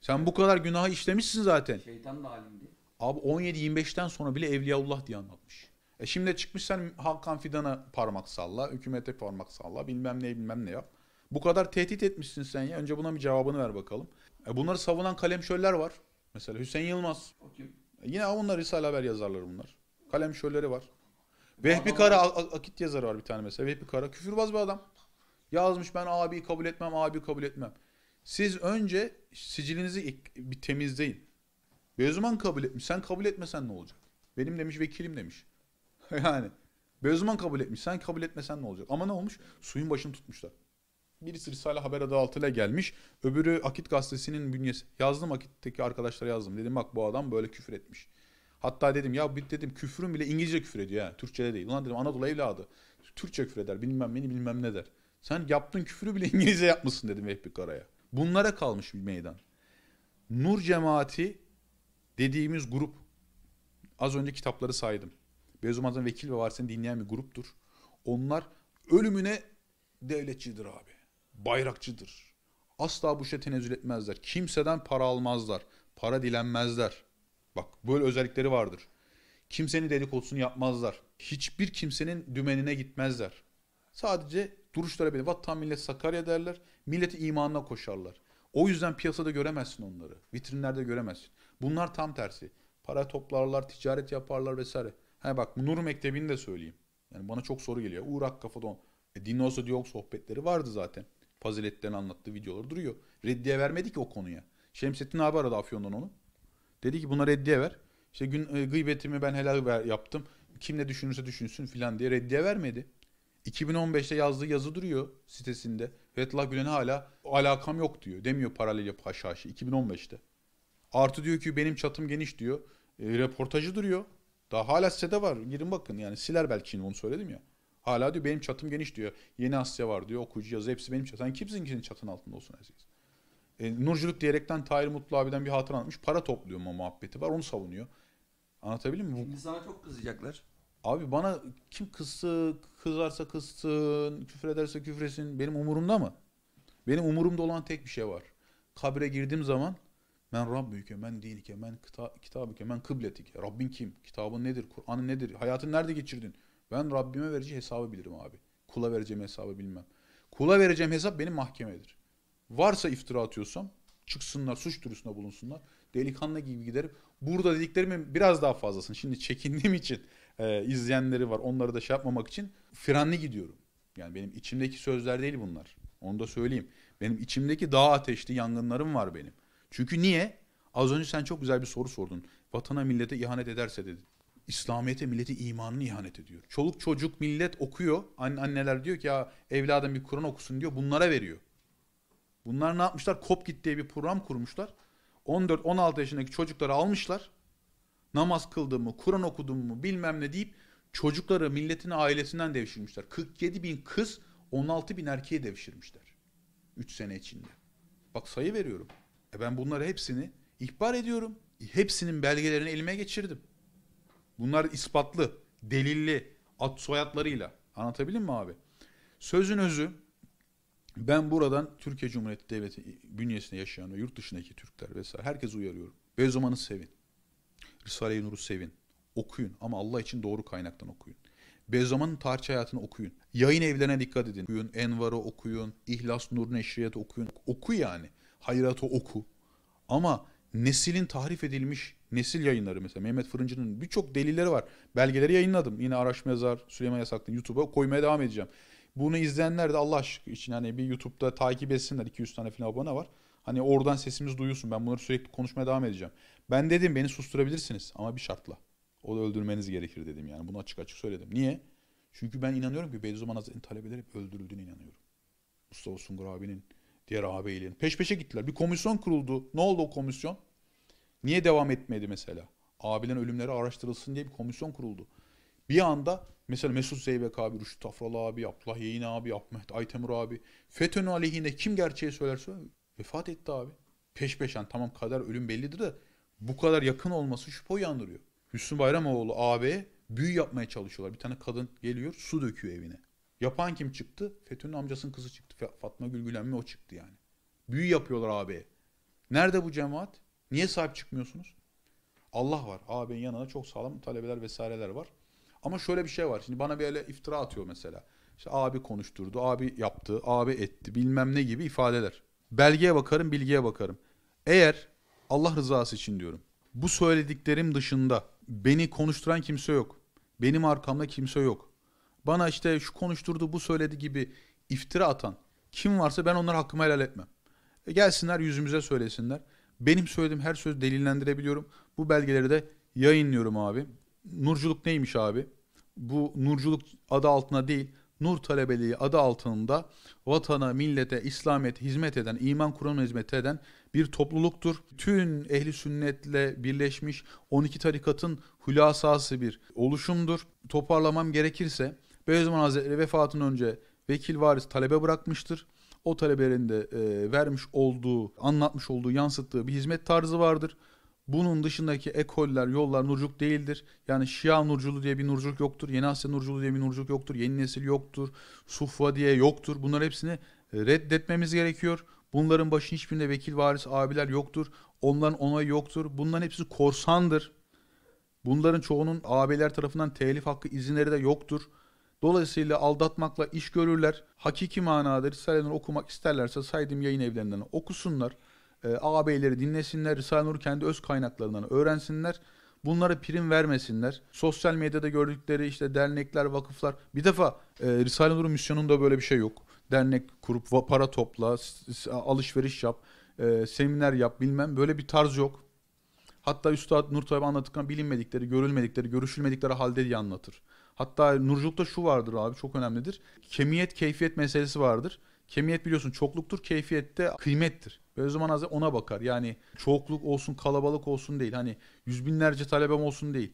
Sen bu kadar günahı işlemişsin zaten. Şeytan da halindi. Abi 17-25'ten sonra bile Evliyaullah diye anlatmış. E şimdi çıkmış sen Hakan Fidan'a parmak salla, hükümete parmak salla, bilmem ne bilmem ne yap. Bu kadar tehdit etmişsin sen ya. Önce buna bir cevabını ver bakalım. E bunları savunan kalemşöller var. Mesela Hüseyin Yılmaz. E yine onlar Risale Haber yazarları bunlar. kalemşölleri var. Vehbi Kara Akit yazarı var bir tane mesela. Vehbi Kara küfürbaz bir adam. Yazmış ben abi kabul etmem, abi kabul etmem. Siz önce sicilinizi bir temizleyin. Beyzuman kabul etmiş. Sen kabul etmesen ne olacak? Benim demiş vekilim demiş. yani Beyzuman kabul etmiş. Sen kabul etmesen ne olacak? Ama ne olmuş? Suyun başını tutmuşlar. Birisi Risale Haber adı altıyla gelmiş. Öbürü Akit gazetesinin bünyesi. Yazdım Akit'teki arkadaşlara yazdım. Dedim bak bu adam böyle küfür etmiş. Hatta dedim ya bir dedim küfrün bile İngilizce küfür ediyor ha. Türkçede değil. Ulan dedim Anadolu evladı. Türkçe küfür eder bilmem beni bilmem ne der. Sen yaptığın küfürü bile İngilizce yapmışsın dedim Vehbi Kara'ya. Bunlara kalmış bir meydan. Nur cemaati dediğimiz grup az önce kitapları saydım. Beyazımaz'dan vekil ve varisini dinleyen bir gruptur. Onlar ölümüne devletçidir abi. Bayrakçıdır. Asla bu işe tenezzül etmezler. Kimseden para almazlar. Para dilenmezler. Bak böyle özellikleri vardır. Kimsenin dedikodusunu yapmazlar. Hiçbir kimsenin dümenine gitmezler. Sadece duruşlara beni vatan millet Sakarya derler. Milleti imanına koşarlar. O yüzden piyasada göremezsin onları. Vitrinlerde göremezsin. Bunlar tam tersi. Para toplarlar, ticaret yaparlar vesaire. He bak Nur Mektebi'ni de söyleyeyim. Yani bana çok soru geliyor. Uğur Akkafadon. E, Dinozo Diyok sohbetleri vardı zaten. Faziletlerini anlattığı videolar duruyor. Reddiye vermedi ki o konuya. Şemsettin abi aradı Afyon'dan onu. Dedi ki buna reddiye ver. İşte gün e, gıybetimi ben helal ver, yaptım. Kim ne düşünürse düşünsün filan diye reddiye vermedi. 2015'te yazdığı yazı duruyor sitesinde. Fethullah Gülen hala alakam yok diyor. Demiyor paralel yapı aşağı 2015'te. Artı diyor ki benim çatım geniş diyor. E, reportajı duruyor. Daha hala sitede var. Girin bakın yani siler belki yine onu söyledim ya. Hala diyor benim çatım geniş diyor. Yeni Asya var diyor. Okuyucu yazı hepsi benim çatım. Sen kimsin ki çatın altında olsun Aziz? E, Nurculuk diyerekten Tahir Mutlu abiden bir hatıra anlatmış. Para topluyor mu muhabbeti var. Onu savunuyor. Anlatabilir miyim? Şimdi sana çok kızacaklar. Abi bana kim kızsın, kızarsa kızsın, küfür ederse küfresin. Benim umurumda mı? Benim umurumda olan tek bir şey var. Kabre girdiğim zaman ben Rabbüke, men dinike, ben kita ben men kıbletike. Rabbin kim? Kitabın nedir? Kur'an'ın nedir? Hayatın nerede geçirdin? Ben Rabbime vereceği hesabı bilirim abi. Kula vereceğim hesabı bilmem. Kula vereceğim hesap benim mahkemedir. Varsa iftira atıyorsam çıksınlar, suç duyurusunda bulunsunlar. Delikanlı gibi giderim. Burada dediklerimin biraz daha fazlasını. Şimdi çekindiğim için e, izleyenleri var. Onları da şey yapmamak için frenli gidiyorum. Yani benim içimdeki sözler değil bunlar. Onu da söyleyeyim. Benim içimdeki daha ateşli yangınlarım var benim. Çünkü niye? Az önce sen çok güzel bir soru sordun. Vatana millete ihanet ederse dedi. İslamiyet'e milleti imanını ihanet ediyor. Çoluk çocuk millet okuyor. Anneler diyor ki ya evladım bir Kur'an okusun diyor. Bunlara veriyor. Bunlar ne yapmışlar? Kopgit diye bir program kurmuşlar. 14-16 yaşındaki çocukları almışlar. Namaz kıldım mı, Kur'an okudum mu bilmem ne deyip çocukları milletin ailesinden devşirmişler. 47 bin kız 16 bin erkeğe devşirmişler. 3 sene içinde. Bak sayı veriyorum. E ben bunları hepsini ihbar ediyorum. E hepsinin belgelerini elime geçirdim. Bunlar ispatlı, delilli, ad soyadlarıyla. Anlatabilir mi abi? Sözün özü ben buradan Türkiye Cumhuriyeti Devleti bünyesinde yaşayan ve yurt dışındaki Türkler vesaire herkes uyarıyorum. Beyzaman'ı sevin. Risale-i Nur'u sevin. Okuyun ama Allah için doğru kaynaktan okuyun. Beyzaman'ın tarihçi hayatını okuyun. Yayın evlerine dikkat edin. Okuyun, Envar'ı okuyun, İhlas Nur Neşriyat'ı okuyun. Oku yani. Hayrat'ı oku. Ama neslin tahrif edilmiş nesil yayınları mesela Mehmet Fırıncı'nın birçok delilleri var. Belgeleri yayınladım. Yine araştırma yazar Süleyman Yasaklı'nın YouTube'a koymaya devam edeceğim. Bunu izleyenler de Allah aşkı için hani bir YouTube'da takip etsinler. 200 tane falan abone var. Hani oradan sesimiz duyuyorsun. Ben bunları sürekli konuşmaya devam edeceğim. Ben dedim beni susturabilirsiniz ama bir şartla. O da öldürmeniz gerekir dedim yani. Bunu açık açık söyledim. Niye? Çünkü ben inanıyorum ki Bediüzzaman Hazretleri'nin talebeleri hep öldürüldüğüne inanıyorum. Mustafa Sungur abinin, diğer ağabeylerin. Peş peşe gittiler. Bir komisyon kuruldu. Ne oldu o komisyon? Niye devam etmedi mesela? Abilerin ölümleri araştırılsın diye bir komisyon kuruldu. Bir anda Mesela Mesut Zeybek abi, Rüştü Tafralı abi, Abdullah Yeğin abi, Ahmet Aytemur abi. FETÖ'nün aleyhine kim gerçeği söylerse vefat etti abi. Peş peşen tamam kader ölüm bellidir de bu kadar yakın olması şüphe uyandırıyor. Hüsnü Bayramoğlu abi büyü yapmaya çalışıyorlar. Bir tane kadın geliyor su döküyor evine. Yapan kim çıktı? FETÖ'nün amcasının kızı çıktı. Fatma Gülgülenme o çıktı yani. Büyü yapıyorlar abi. Nerede bu cemaat? Niye sahip çıkmıyorsunuz? Allah var. AB'nin yanına çok sağlam talebeler vesaireler var. Ama şöyle bir şey var. Şimdi bana böyle iftira atıyor mesela. İşte abi konuşturdu, abi yaptı, abi etti bilmem ne gibi ifadeler. Belgeye bakarım, bilgiye bakarım. Eğer Allah rızası için diyorum. Bu söylediklerim dışında beni konuşturan kimse yok. Benim arkamda kimse yok. Bana işte şu konuşturdu, bu söyledi gibi iftira atan kim varsa ben onları hakkımı helal etmem. E gelsinler yüzümüze söylesinler. Benim söylediğim her sözü delillendirebiliyorum. Bu belgeleri de yayınlıyorum abi nurculuk neymiş abi? Bu nurculuk adı altına değil, nur talebeliği adı altında vatana, millete, İslamiyet'e hizmet eden, iman kuran hizmet eden bir topluluktur. Tüm ehli sünnetle birleşmiş 12 tarikatın hülasası bir oluşumdur. Toparlamam gerekirse Beyazman Hazretleri vefatından önce vekil varis talebe bırakmıştır. O talebelerinde e, vermiş olduğu, anlatmış olduğu, yansıttığı bir hizmet tarzı vardır. Bunun dışındaki ekoller, yollar nurcuk değildir. Yani Şia nurculu diye bir nurcuk yoktur. Yeni Asya nurculu diye bir nurcuk yoktur. Yeni nesil yoktur. Sufva diye yoktur. Bunlar hepsini reddetmemiz gerekiyor. Bunların başın hiçbirinde vekil varis abiler yoktur. Onların onayı yoktur. Bunların hepsi korsandır. Bunların çoğunun abiler tarafından telif hakkı izinleri de yoktur. Dolayısıyla aldatmakla iş görürler. Hakiki manada Risale'den okumak isterlerse saydığım yayın evlerinden okusunlar e, ağabeyleri dinlesinler. Risale Nur kendi öz kaynaklarından öğrensinler. Bunlara prim vermesinler. Sosyal medyada gördükleri işte dernekler, vakıflar. Bir defa e, Risale Nur misyonunda böyle bir şey yok. Dernek kurup para topla, alışveriş yap, e, seminer yap bilmem böyle bir tarz yok. Hatta Üstad Nur Tayyip anlatırken bilinmedikleri, görülmedikleri, görüşülmedikleri halde diye anlatır. Hatta nurculukta şu vardır abi çok önemlidir. Kemiyet keyfiyet meselesi vardır. Kemiyet biliyorsun çokluktur, keyfiyette kıymettir. Bediüzzaman Hazretleri ona bakar. Yani çokluk olsun kalabalık olsun değil. Hani yüz binlerce talebem olsun değil.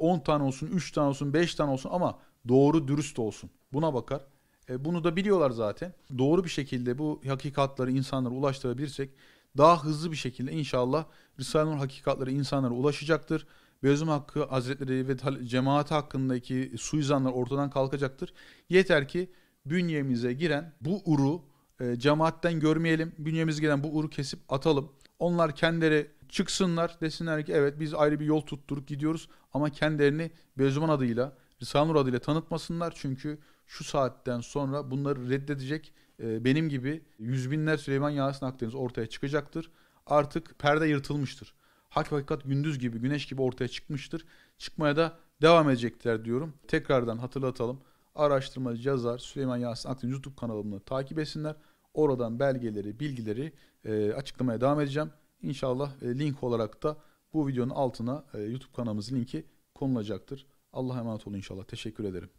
10 e, tane olsun, 3 tane olsun, 5 tane olsun ama doğru dürüst olsun. Buna bakar. E, bunu da biliyorlar zaten. Doğru bir şekilde bu hakikatları insanlara ulaştırabilirsek daha hızlı bir şekilde inşallah Risale-i Nur hakikatları insanlara ulaşacaktır. Beyazım Hakkı Hazretleri ve cemaati hakkındaki suizanlar ortadan kalkacaktır. Yeter ki bünyemize giren bu uru e, cemaatten görmeyelim. Bünyemiz gelen bu uru kesip atalım. Onlar kendileri çıksınlar desinler ki evet biz ayrı bir yol tutturup gidiyoruz ama kendilerini Beyzuman adıyla, nur adıyla tanıtmasınlar. Çünkü şu saatten sonra bunları reddedecek e, benim gibi yüz binler Süleyman Yasin Akdeniz ortaya çıkacaktır. Artık perde yırtılmıştır. Hak ve hakikat gündüz gibi, güneş gibi ortaya çıkmıştır. Çıkmaya da devam edecekler diyorum. Tekrardan hatırlatalım araştırmacı, yazar Süleyman Yasin Akdeniz YouTube kanalımı takip etsinler. Oradan belgeleri, bilgileri e, açıklamaya devam edeceğim. İnşallah e, link olarak da bu videonun altına e, YouTube kanalımızın linki konulacaktır. Allah'a emanet olun inşallah. Teşekkür ederim.